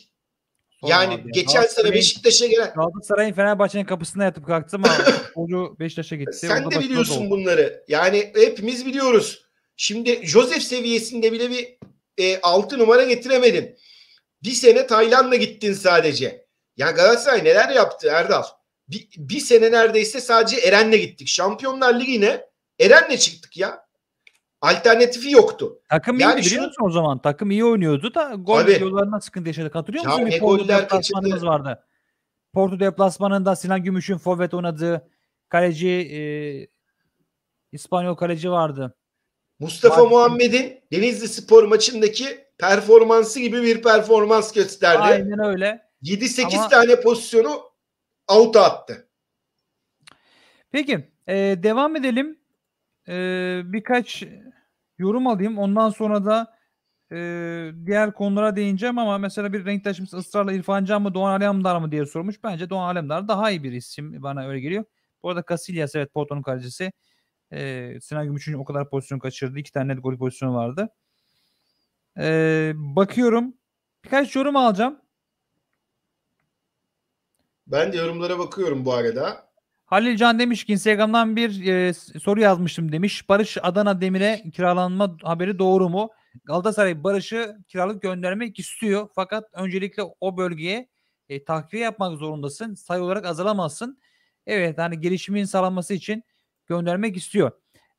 yani abi. geçen sene Beşiktaş'a gelen Galatasaray'ın Fenerbahçe'nin kapısına yatıp kalktı ama futbolcu Beşiktaş'a gitti. Sen de biliyorsun oldu. bunları. Yani hepimiz biliyoruz. Şimdi Josef seviyesinde bile bir e, 6 numara getiremedin. Bir sene Tayland'a gittin sadece. Ya Galatasaray neler yaptı Erdal? Bir, bir sene neredeyse sadece Eren'le gittik. Şampiyonlar Ligi'ne Eren'le çıktık ya. Alternatifi yoktu. Takım yani iyiydi biliyor musun o zaman? Takım iyi oynuyordu da gol yollarından sıkıntı yaşadık. Hatırlıyor musun? Bir Porto deplasmanımız vardı. Porto deplasmanında Sinan Gümüş'ün forvet oynadığı kaleci e, İspanyol kaleci vardı. Mustafa Muhammed'in Denizli Spor maçındaki performansı gibi bir performans gösterdi. Aynen öyle. 7-8 Ama... tane pozisyonu out attı. Peki e, devam edelim. E, birkaç yorum alayım. Ondan sonra da e, diğer konulara değineceğim ama mesela bir renktaşımız ısrarla İrfan Can mı Doğan Alemdar mı diye sormuş. Bence Doğan Alemdar daha iyi bir isim. Bana öyle geliyor. Bu arada Casillas evet Porto'nun kalecisi. E, Sinan Gümüş'ün o kadar pozisyon kaçırdı. iki tane net gol pozisyonu vardı. Ee, bakıyorum. Birkaç yorum alacağım. Ben de yorumlara bakıyorum bu arada. Halil Can demiş ki Instagram'dan bir e, soru yazmıştım demiş. Barış Adana Demir'e kiralanma haberi doğru mu? Galatasaray Barış'ı kiralık göndermek istiyor. Fakat öncelikle o bölgeye e, takviye yapmak zorundasın. Sayı olarak azalamazsın. Evet hani gelişimin sağlanması için göndermek istiyor.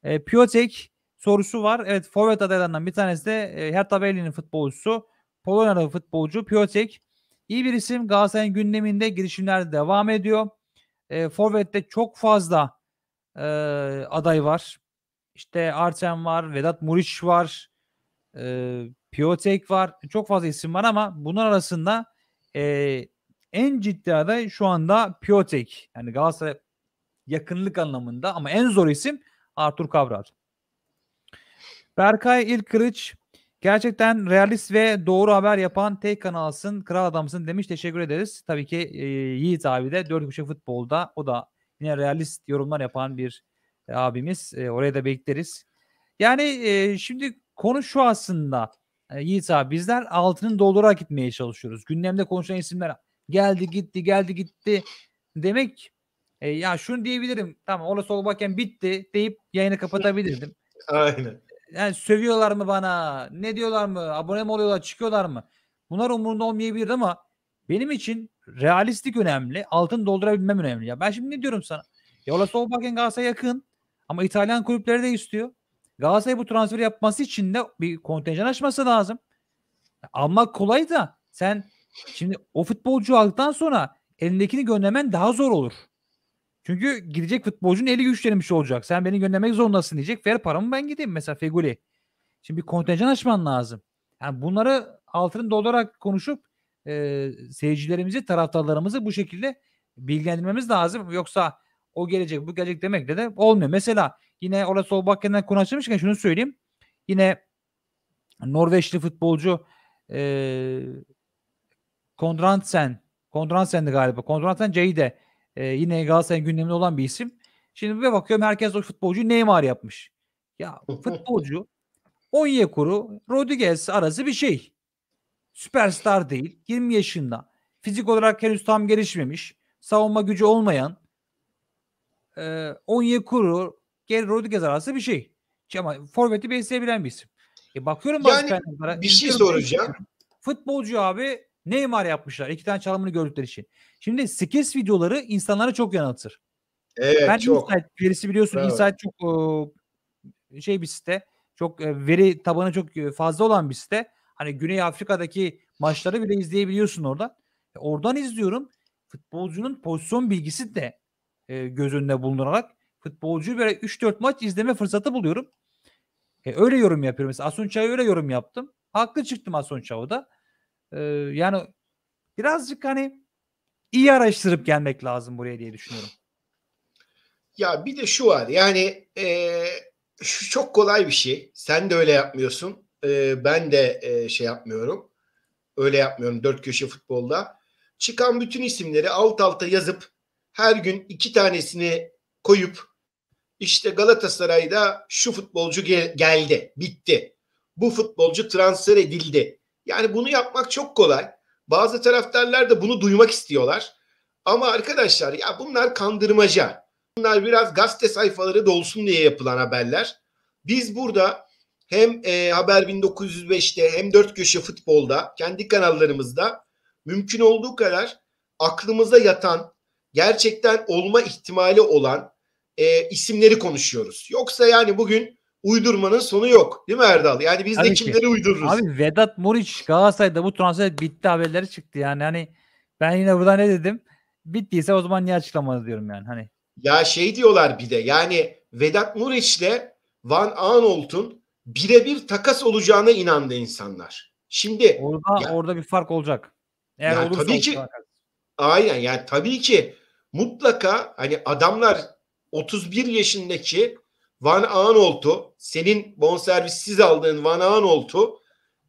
E, Piyotek sorusu var. Evet forvet adaylarından bir tanesi de e, Hertha Berlin'in futbolcusu. Polonyalı futbolcu Piotek. İyi bir isim. Galatasaray'ın gündeminde girişimler devam ediyor. E, Forvet'te çok fazla e, aday var. İşte Artem var, Vedat Muriç var, e, Piotek var. Çok fazla isim var ama bunlar arasında e, en ciddi aday şu anda Piotek. Yani Galatasaray yakınlık anlamında ama en zor isim Artur Kavrar. Berkay İlkırıç gerçekten realist ve doğru haber yapan tek kanalsın, kral adamsın demiş. Teşekkür ederiz. Tabii ki e, Yiğit abi de 4 Kuşa futbolda o da yine realist yorumlar yapan bir e, abimiz. E, oraya da bekleriz. Yani e, şimdi konu şu aslında e, Yiğit abi bizler altının doldurarak gitmeye çalışıyoruz. Gündemde konuşan isimler geldi gitti geldi gitti demek e, ya şunu diyebilirim tamam sol bakken bitti deyip yayını kapatabilirdim. Aynen yani sövüyorlar mı bana? Ne diyorlar mı? Abone mi oluyorlar? Çıkıyorlar mı? Bunlar umurumda olmayabilir ama benim için realistik önemli. Altın doldurabilmem önemli. Ya ben şimdi ne diyorum sana? Ya olası olmakken Galatasaray yakın. Ama İtalyan kulüpleri de istiyor. Galatasaray bu transferi yapması için de bir kontenjan açması lazım. Almak kolay da sen şimdi o futbolcu aldıktan sonra elindekini göndermen daha zor olur. Çünkü gidecek futbolcunun eli güçlenmiş olacak. Sen beni göndermek zorundasın diyecek. Ver paramı ben gideyim mesela Feguli. Şimdi bir kontenjan açman lazım. Yani bunları altını doldurarak konuşup e, seyircilerimizi, taraftarlarımızı bu şekilde bilgilendirmemiz lazım. Yoksa o gelecek, bu gelecek demekle de olmuyor. Mesela yine orada sol bakkenden konu açılmışken şunu söyleyeyim. Yine Norveçli futbolcu e, Kondrantsen Kondransen'di galiba. Kondransen C'yi de ee, yine Galatasaray'ın gündeminde olan bir isim. Şimdi bir bakıyorum herkes o futbolcuyu Neymar yapmış. Ya futbolcu Onyekuru, Rodriguez arası bir şey. Süperstar değil. 20 yaşında. Fizik olarak henüz tam gelişmemiş. Savunma gücü olmayan e, Onyekuru, geri Rodriguez arası bir şey. şey ama forveti besleyebilen bir isim. E bakıyorum yani, bazı bir şey soracağım. Futbolcu abi Neymar yapmışlar. İki tane çalımını gördükleri için. Şimdi skills videoları insanları çok yanıltır. Evet ben çok. Insight, verisi biliyorsun evet. Insight çok şey bir site. Çok e, veri tabanı çok e, fazla olan bir site. Hani Güney Afrika'daki maçları bile izleyebiliyorsun oradan. E, oradan izliyorum. Futbolcunun pozisyon bilgisi de göz önünde bulunarak futbolcuyu böyle 3-4 maç izleme fırsatı buluyorum. E, öyle yorum yapıyorum. Mesela Asunçay'a öyle yorum yaptım. Haklı çıktım Asunçay'a da yani birazcık hani iyi araştırıp gelmek lazım buraya diye düşünüyorum. Ya bir de şu var yani e, şu çok kolay bir şey. Sen de öyle yapmıyorsun. E, ben de e, şey yapmıyorum. Öyle yapmıyorum dört köşe futbolda. Çıkan bütün isimleri alt alta yazıp her gün iki tanesini koyup işte Galatasaray'da şu futbolcu gel- geldi, bitti. Bu futbolcu transfer edildi yani bunu yapmak çok kolay. Bazı taraftarlar da bunu duymak istiyorlar. Ama arkadaşlar ya bunlar kandırmaca. Bunlar biraz gazete sayfaları dolsun diye yapılan haberler. Biz burada hem e, Haber 1905'te hem Dört Köşe Futbol'da kendi kanallarımızda mümkün olduğu kadar aklımıza yatan, gerçekten olma ihtimali olan e, isimleri konuşuyoruz. Yoksa yani bugün uydurmanın sonu yok. Değil mi Erdal? Yani biz Tabii de kimleri ki. uydururuz? Abi Vedat Muriç Galatasaray'da bu transfer bitti haberleri çıktı yani. Hani ben yine burada ne dedim? Bittiyse o zaman niye açıklamadı diyorum yani. Hani ya şey diyorlar bir de yani Vedat Muriç'le Van Aanholt'un birebir takas olacağına inandı insanlar. Şimdi orada ya, orada bir fark olacak. Eğer yani olursa tabii ki olacak. aynen yani tabii ki mutlaka hani adamlar 31 yaşındaki Van Aanolt'u senin bonservissiz aldığın Van Aanolt'u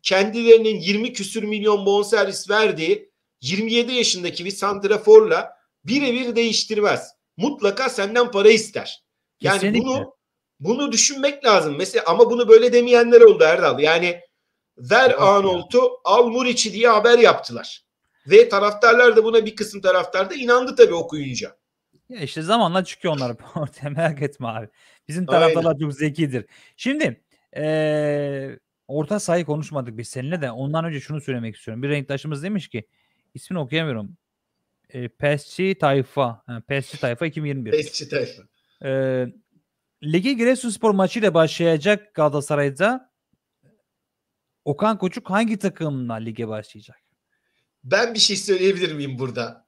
kendilerinin 20 küsür milyon bonservis verdiği 27 yaşındaki bir santraforla birebir değiştirmez. Mutlaka senden para ister. Yani Kesinlikle. bunu bunu düşünmek lazım. Mesela ama bunu böyle demeyenler oldu Erdal. Yani ver oh, Arnold'u al Muriç'i diye haber yaptılar. Ve taraftarlar da buna bir kısım taraftar da inandı tabii okuyunca. Ya işte zamanla çıkıyor onlar merak etme abi. Bizim taraftarlar çok zekidir. Şimdi ee, orta sahayı konuşmadık biz seninle de. Ondan önce şunu söylemek istiyorum. Bir renktaşımız demiş ki ismini okuyamıyorum. E, Pesci Tayfa. Pesci Tayfa 2021. Pesci Tayfa. E, Ligi Giresunspor maçıyla başlayacak Galatasaray'da Okan Koçuk hangi takımla lige başlayacak? Ben bir şey söyleyebilir miyim burada?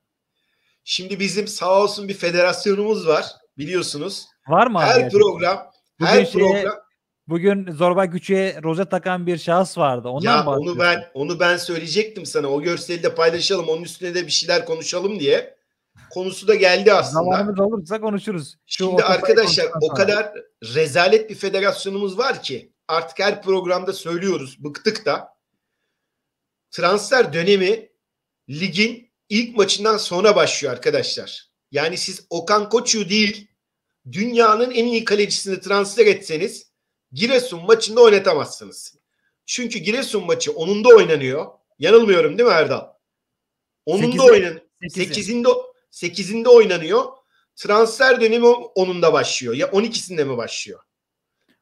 Şimdi bizim sağ olsun bir federasyonumuz var biliyorsunuz. Var mı? Her abi program, bugün her şeye, program. Bugün zorba güçe roze takan bir şahıs vardı. Ondan ya onu ben onu ben söyleyecektim sana. O görseli de paylaşalım. Onun üstüne de bir şeyler konuşalım diye. Konusu da geldi aslında. Zamanımız olursa konuşuruz. Şu Şimdi arkadaşlar o kadar sonra. rezalet bir federasyonumuz var ki artık her programda söylüyoruz. Bıktık da. Transfer dönemi ligin ilk maçından sonra başlıyor arkadaşlar. Yani siz Okan Koçu değil dünyanın en iyi kalecisini transfer etseniz Giresun maçında oynatamazsınız. Çünkü Giresun maçı onun da oynanıyor. Yanılmıyorum değil mi Erdal? Onun da oynanıyor. 8'inde 8'inde oynanıyor. Transfer dönemi onunda başlıyor. Ya 12'sinde mi başlıyor?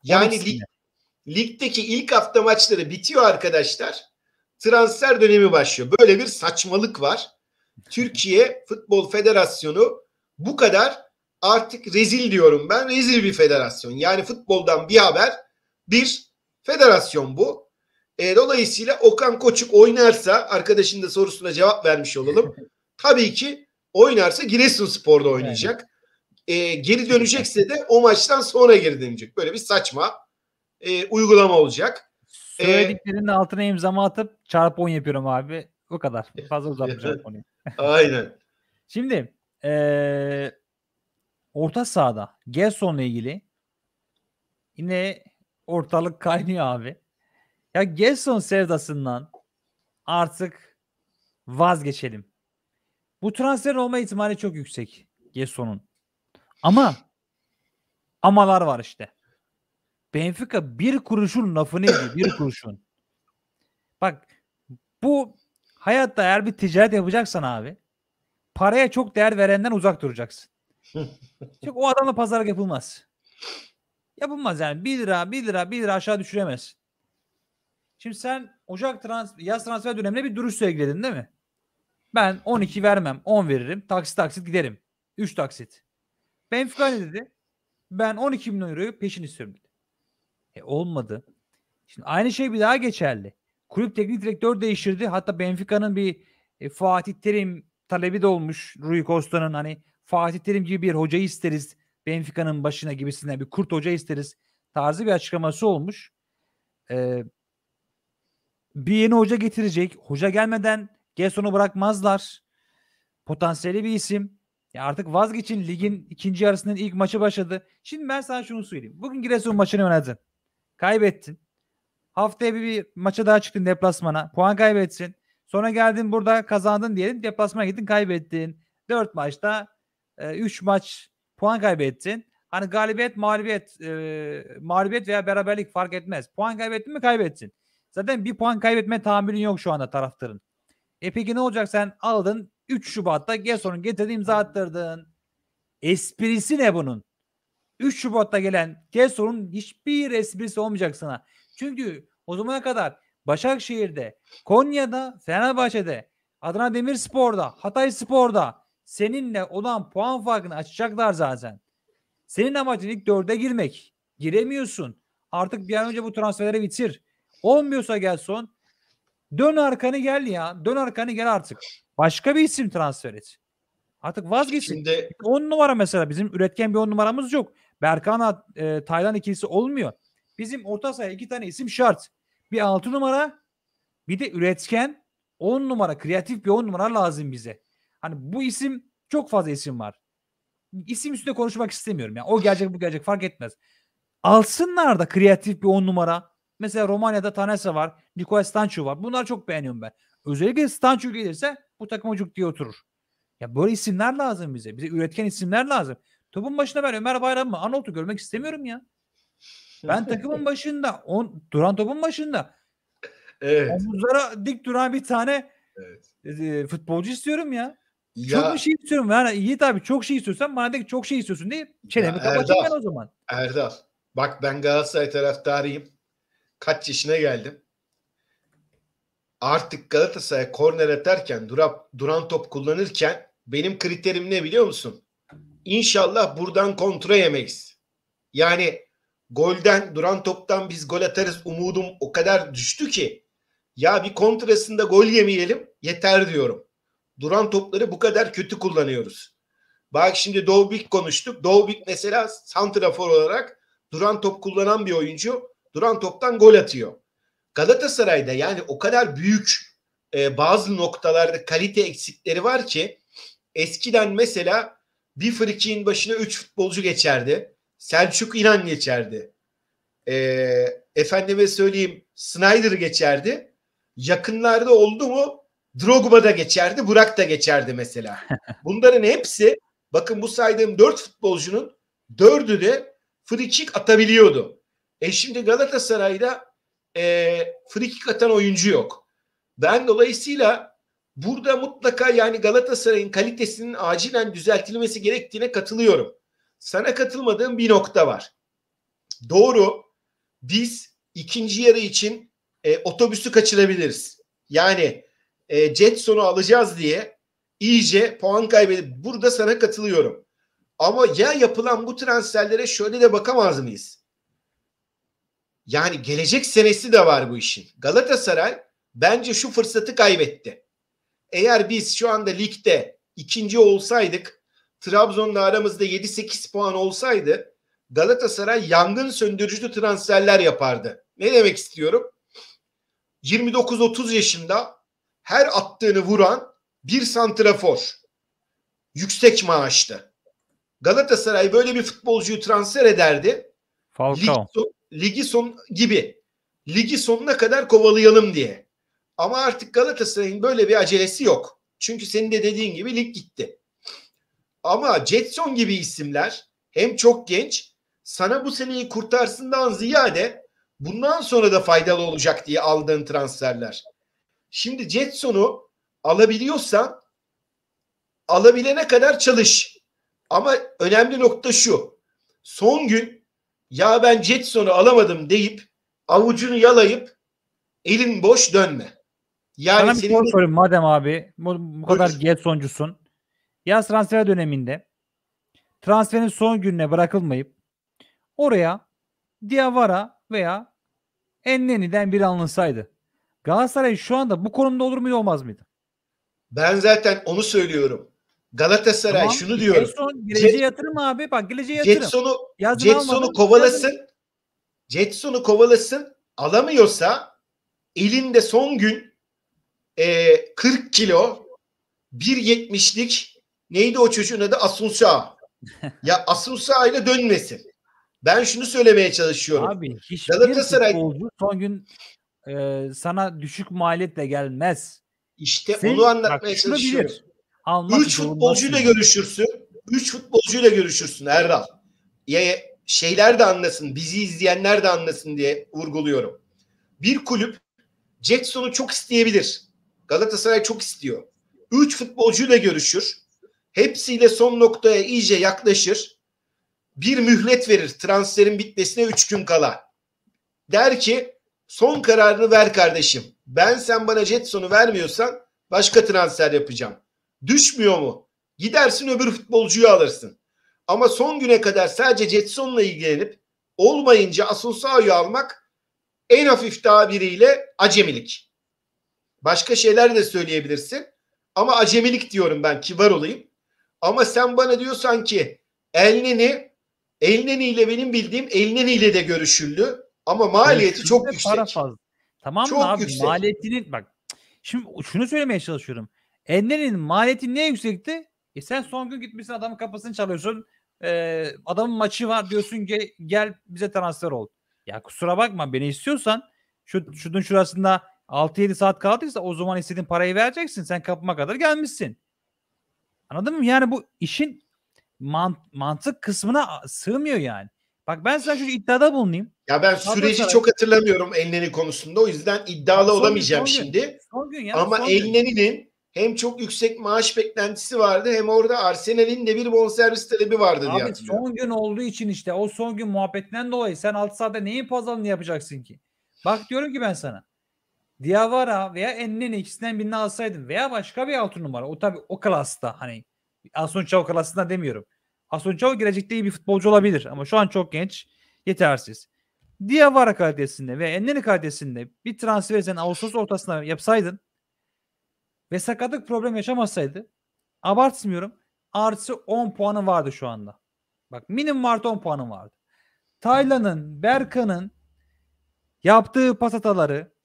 Yani lig, ligdeki ilk hafta maçları bitiyor arkadaşlar. Transfer dönemi başlıyor. Böyle bir saçmalık var. Türkiye Futbol Federasyonu bu kadar artık rezil diyorum ben. Rezil bir federasyon. Yani futboldan bir haber bir federasyon bu. E, dolayısıyla Okan Koçuk oynarsa arkadaşın da sorusuna cevap vermiş olalım. Tabii ki oynarsa Giresunspor'da oynayacak. E, geri dönecekse de o maçtan sonra geri dönecek. Böyle bir saçma e, uygulama olacak. Söylediklerinin e, altına imzama atıp çarpı 10 yapıyorum abi. O kadar. Fazla uzatmayacağım konuyu. Aynen. Şimdi ee, orta sahada Gelson'la ilgili yine ortalık kaynıyor abi. Ya Gerson sevdasından artık vazgeçelim. Bu transfer olma ihtimali çok yüksek Gerson'un. Ama amalar var işte. Benfica bir kuruşun lafını ediyor. Bir kuruşun. Bak bu Hayatta eğer bir ticaret yapacaksan abi paraya çok değer verenden uzak duracaksın. Çünkü o adamla pazarlık yapılmaz. Yapılmaz yani. 1 lira 1 lira 1 lira aşağı düşüremez. Şimdi sen Ocak trans yaz transfer döneminde bir duruş sergiledin değil mi? Ben 12 vermem. 10 veririm. Taksit taksit giderim. 3 taksit. Benfica ne dedi? Ben 12 milyon euroyu peşin istiyorum dedi. E olmadı. Şimdi aynı şey bir daha geçerli. Kulüp teknik direktör değiştirdi. Hatta Benfica'nın bir e, Fatih Terim talebi de olmuş. Rui Costa'nın hani Fatih Terim gibi bir hoca isteriz. Benfica'nın başına gibisinden bir kurt hoca isteriz tarzı bir açıklaması olmuş. Ee, bir yeni hoca getirecek. Hoca gelmeden Gerson'u bırakmazlar. Potansiyeli bir isim. Ya artık vazgeçin ligin ikinci yarısının ilk maçı başladı. Şimdi ben sana şunu söyleyeyim. Bugün Giresun maçını yönettin. Kaybettin. Haftaya bir, bir maça daha çıktın deplasmana. Puan kaybetsin. Sonra geldin burada kazandın diyelim. Deplasmana gittin kaybettin. 4 maçta 3 e, maç puan kaybettin. Hani galibiyet, mağlubiyet, e, mağlubiyet veya beraberlik fark etmez. Puan kaybettin mi kaybetsin. Zaten bir puan kaybetme tahammülün yok şu anda taraftarın. E peki ne olacak sen aldın 3 Şubat'ta Gerson'un getirdiği imza attırdın. Esprisi ne bunun? 3 Şubat'ta gelen Gerson'un hiçbir esprisi olmayacak sana. Çünkü o zamana kadar Başakşehir'de, Konya'da, Fenerbahçe'de, Adana Demirspor'da, Hatay Spor'da seninle olan puan farkını açacaklar zaten. Senin amacın ilk dörde girmek. Giremiyorsun. Artık bir an önce bu transferleri bitir. Olmuyorsa gel son. Dön arkanı gel ya. Dön arkanı gel artık. Başka bir isim transfer et. Artık vazgeçin. Şimdi... 10 numara mesela bizim üretken bir 10 numaramız yok. Berkan'a e, Taylan ikilisi olmuyor. Bizim orta sahaya iki tane isim şart. Bir 6 numara bir de üretken 10 numara kreatif bir 10 numara lazım bize. Hani bu isim çok fazla isim var. İsim üstünde konuşmak istemiyorum. Yani o gelecek bu gelecek fark etmez. Alsınlar da kreatif bir 10 numara. Mesela Romanya'da Tanesa var. Nikola Stanciu var. Bunları çok beğeniyorum ben. Özellikle Stanciu gelirse bu takım ucuk diye oturur. Ya böyle isimler lazım bize. Bize üretken isimler lazım. Topun başına ben Ömer Bayram mı Arnold'u görmek istemiyorum ya. Ben takımın başında, on, duran topun başında. Evet. Omuzlara dik duran bir tane evet. e, e futbolcu istiyorum ya. ya. Çok bir şey istiyorum. Yani Yiğit abi çok şey istiyorsan bana çok şey istiyorsun diye çenemi kapatayım ben o zaman. Erdal bak ben Galatasaray taraftarıyım. Kaç yaşına geldim. Artık Galatasaray korner atarken durap, duran top kullanırken benim kriterim ne biliyor musun? İnşallah buradan kontra yemeyiz. Yani golden, duran toptan biz gol atarız umudum o kadar düştü ki ya bir kontrasında gol yemeyelim yeter diyorum. Duran topları bu kadar kötü kullanıyoruz. Bak şimdi Dovbik konuştuk. Dovbik mesela santrafor olarak duran top kullanan bir oyuncu. Duran toptan gol atıyor. Galatasaray'da yani o kadar büyük e, bazı noktalarda kalite eksikleri var ki eskiden mesela bir frikiğin başına 3 futbolcu geçerdi. Selçuk İnan geçerdi. E, efendime söyleyeyim Snyder geçerdi. Yakınlarda oldu mu Drogba da geçerdi, Burak da geçerdi mesela. Bunların hepsi bakın bu saydığım dört futbolcunun dördü de free kick atabiliyordu. E şimdi Galatasaray'da e, free kick atan oyuncu yok. Ben dolayısıyla burada mutlaka yani Galatasaray'ın kalitesinin acilen düzeltilmesi gerektiğine katılıyorum sana katılmadığım bir nokta var. Doğru biz ikinci yarı için e, otobüsü kaçırabiliriz. Yani e, Jetson'u alacağız diye iyice puan kaybedip burada sana katılıyorum. Ama ya yapılan bu transferlere şöyle de bakamaz mıyız? Yani gelecek senesi de var bu işin. Galatasaray bence şu fırsatı kaybetti. Eğer biz şu anda ligde ikinci olsaydık Trabzon'la aramızda 7-8 puan olsaydı Galatasaray yangın söndürücü transferler yapardı. Ne demek istiyorum? 29-30 yaşında her attığını vuran bir santrafor. Yüksek maaşlı. Galatasaray böyle bir futbolcuyu transfer ederdi. Falcao. Lig, son, ligi son gibi. Ligi sonuna kadar kovalayalım diye. Ama artık Galatasaray'ın böyle bir acelesi yok. Çünkü senin de dediğin gibi lig gitti. Ama Jetson gibi isimler hem çok genç sana bu seneyi kurtarsından ziyade bundan sonra da faydalı olacak diye aldığın transferler. Şimdi Jetson'u alabiliyorsan alabilene kadar çalış. Ama önemli nokta şu. Son gün ya ben Jetson'u alamadım deyip avucunu yalayıp elin boş dönme. Yani Sana bir senin... soru sorayım madem abi bu, bu kadar Jetsoncusun yaz transfer döneminde transferin son gününe bırakılmayıp oraya Diawara veya Enneni'den biri alınsaydı Galatasaray şu anda bu konumda olur muydu olmaz mıydı? Ben zaten onu söylüyorum. Galatasaray tamam. şunu diyorum. Jetson geleceğe Jet, yatırım abi. Bak geleceğe yatırım. Jetson'u Jetson'u kovalasın. Yazın. Jetson'u kovalasın. Alamıyorsa elinde son gün e, 40 kilo 1.70'lik Neydi o çocuğun adı? Asunsa. ya Asunsa ile dönmesin. Ben şunu söylemeye çalışıyorum. Abi hiçbir Galatasaray... futbolcu son gün e, sana düşük maliyetle gelmez. İşte Sen, onu anlatmaya bak, çalışıyorum. Bilir. üç futbolcuyla görüşürsün. Üç futbolcuyla görüşürsün Erdal. Ya şeyler de anlasın, bizi izleyenler de anlasın diye vurguluyorum. Bir kulüp Jackson'u çok isteyebilir. Galatasaray çok istiyor. Üç futbolcuyla görüşür. Hepsiyle son noktaya iyice yaklaşır. Bir mühlet verir transferin bitmesine 3 gün kala. Der ki son kararını ver kardeşim. Ben sen bana Jetson'u vermiyorsan başka transfer yapacağım. Düşmüyor mu? Gidersin öbür futbolcuyu alırsın. Ama son güne kadar sadece Jetson'la ilgilenip olmayınca Asunsao'yu almak en hafif tabiriyle acemilik. Başka şeyler de söyleyebilirsin. Ama acemilik diyorum ben kibar olayım. Ama sen bana diyorsan ki Elneni Elneni ile benim bildiğim Elneni ile de görüşüldü ama maliyeti çok yüksek. Para fazla. Tamam mı abi? Yüksek. Maliyetini bak şimdi şunu söylemeye çalışıyorum. Elnenin maliyeti ne yüksekti? E sen son gün gitmişsin adamın kapısını çalıyorsun. E, adamın maçı var diyorsun ki gel bize transfer ol. Ya kusura bakma beni istiyorsan şu şunun şurasında 6-7 saat kaldıysa o zaman istediğin parayı vereceksin. Sen kapıma kadar gelmişsin. Anladın mı? Yani bu işin mant mantık kısmına sığmıyor yani. Bak ben sana şu iddiada bulunayım. Ya ben Galatasaray... süreci çok hatırlamıyorum Elneni konusunda. O yüzden iddialı son olamayacağım gün, son şimdi. Gün. Son gün ya, Ama Elneni'nin hem çok yüksek maaş beklentisi vardı hem orada Arsenal'in de bir bonservis talebi vardı Abi, diye hatırlıyorum. son gün olduğu için işte o son gün muhabbetinden dolayı sen 6 saatte neyin pazarını yapacaksın ki? Bak diyorum ki ben sana. Diawara veya Enne'nin ikisinden birini alsaydın veya başka bir altı numara. O tabi o klasta hani Asun Çavu klasından demiyorum. Asun Çavu gelecekte iyi bir futbolcu olabilir ama şu an çok genç yetersiz. Diawara kalitesinde ve Enneni kalitesinde bir transfer sen Ağustos ortasına yapsaydın ve sakatlık problem yaşamasaydı, abartmıyorum artı 10 puanı vardı şu anda. Bak minimum artı 10 puanı vardı. Taylan'ın, Berkan'ın yaptığı pasataları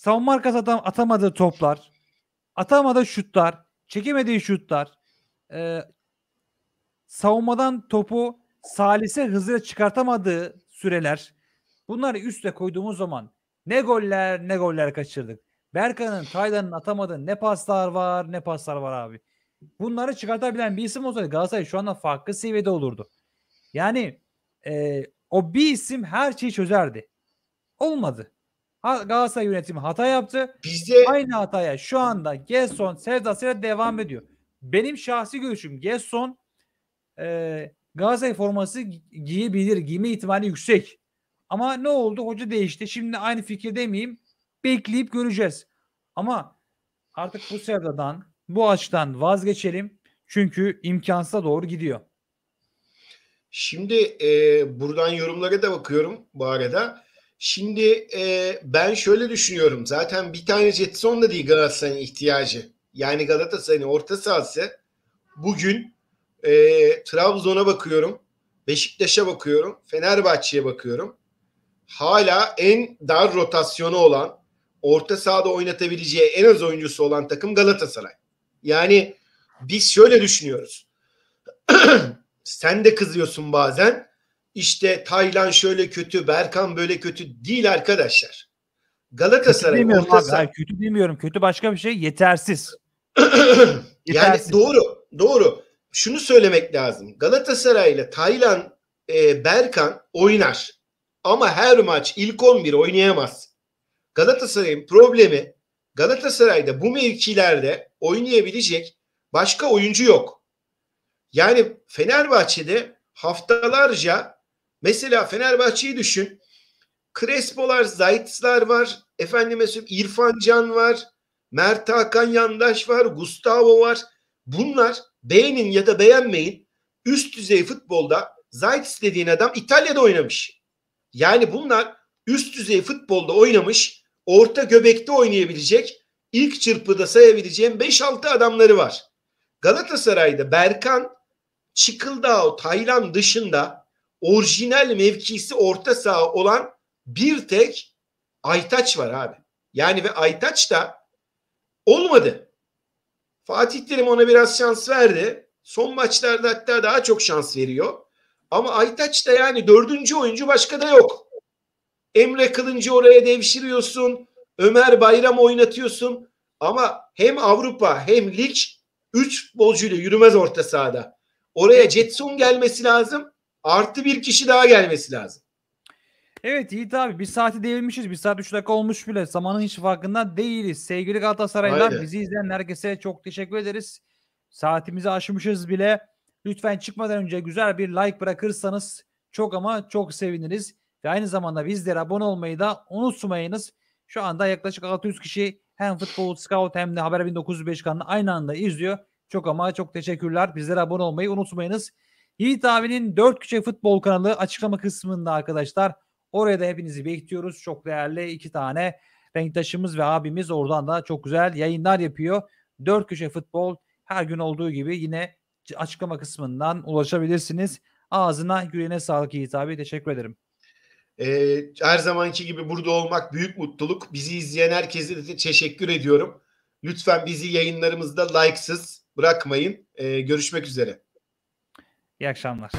savunma arkası atam atamadığı toplar, atamadığı şutlar, çekemediği şutlar, e, savunmadan topu salise hızlıca çıkartamadığı süreler bunları üste koyduğumuz zaman ne goller ne goller kaçırdık. Berkan'ın, Taylan'ın atamadığı ne paslar var ne paslar var abi. Bunları çıkartabilen bir isim olsaydı Galatasaray şu anda farklı seviyede olurdu. Yani e, o bir isim her şeyi çözerdi. Olmadı. Ha, Galatasaray yönetimi hata yaptı. Bizde aynı hataya şu anda Gerson sevdasıyla devam ediyor. Benim şahsi görüşüm Gerson e, Galatasaray forması giyebilir. Giyme ihtimali yüksek. Ama ne oldu? Hoca değişti. Şimdi aynı fikirde miyim? Bekleyip göreceğiz. Ama artık bu sevdadan, bu açtan vazgeçelim. Çünkü imkansıza doğru gidiyor. Şimdi e, buradan yorumlara da bakıyorum bu arada. Şimdi e, ben şöyle düşünüyorum. Zaten bir tane Jetson da değil Galatasaray'ın ihtiyacı. Yani Galatasaray'ın orta sahası bugün e, Trabzon'a bakıyorum. Beşiktaş'a bakıyorum. Fenerbahçe'ye bakıyorum. Hala en dar rotasyonu olan orta sahada oynatabileceği en az oyuncusu olan takım Galatasaray. Yani biz şöyle düşünüyoruz. Sen de kızıyorsun bazen işte Taylan şöyle kötü, Berkan böyle kötü değil arkadaşlar. Galatasaray kötü demiyorum orta saha... kötü demiyorum. Kötü başka bir şey. Yetersiz. yetersiz. yani doğru. Doğru. Şunu söylemek lazım. Galatasaray ile Taylan e, Berkan oynar. Ama her maç ilk 11 oynayamaz. Galatasaray'ın problemi Galatasaray'da bu mevkilerde oynayabilecek başka oyuncu yok. Yani Fenerbahçe'de haftalarca Mesela Fenerbahçe'yi düşün. Crespo'lar, Zayt'slar var. Efendime söyleyeyim İrfan Can var. Mert Hakan Yandaş var. Gustavo var. Bunlar beğenin ya da beğenmeyin üst düzey futbolda Zayt's dediğin adam İtalya'da oynamış. Yani bunlar üst düzey futbolda oynamış, orta göbekte oynayabilecek, ilk çırpıda sayabileceğim 5-6 adamları var. Galatasaray'da Berkan, Çıkıldao, Taylan dışında orijinal mevkisi orta saha olan bir tek Aytaç var abi. Yani ve Aytaç da olmadı. Fatih Terim ona biraz şans verdi. Son maçlarda hatta daha çok şans veriyor. Ama Aytaç da yani dördüncü oyuncu başka da yok. Emre Kılıncı oraya devşiriyorsun. Ömer Bayram oynatıyorsun. Ama hem Avrupa hem lig 3 futbolcuyla yürümez orta sahada. Oraya Jetson gelmesi lazım artı bir kişi daha gelmesi lazım. Evet Yiğit abi bir saati devirmişiz. Bir saat 3 dakika olmuş bile. Zamanın hiç farkında değiliz. Sevgili Galatasaraylılar bizi izleyen herkese çok teşekkür ederiz. Saatimizi aşmışız bile. Lütfen çıkmadan önce güzel bir like bırakırsanız çok ama çok seviniriz. Ve aynı zamanda bizlere abone olmayı da unutmayınız. Şu anda yaklaşık 600 kişi hem Futbol Scout hem de Haber 1905 kanalı aynı anda izliyor. Çok ama çok teşekkürler. Bizlere abone olmayı unutmayınız. Yiğit abinin 4 Küçük Futbol kanalı açıklama kısmında arkadaşlar. Oraya da hepinizi bekliyoruz. Çok değerli iki tane renktaşımız ve abimiz oradan da çok güzel yayınlar yapıyor. 4 Köşe Futbol her gün olduğu gibi yine açıklama kısmından ulaşabilirsiniz. Ağzına yüreğine sağlık Yiğit abi. Teşekkür ederim. Ee, her zamanki gibi burada olmak büyük mutluluk. Bizi izleyen herkese de teşekkür ediyorum. Lütfen bizi yayınlarımızda like'sız bırakmayın. Ee, görüşmek üzere. İyi akşamlar.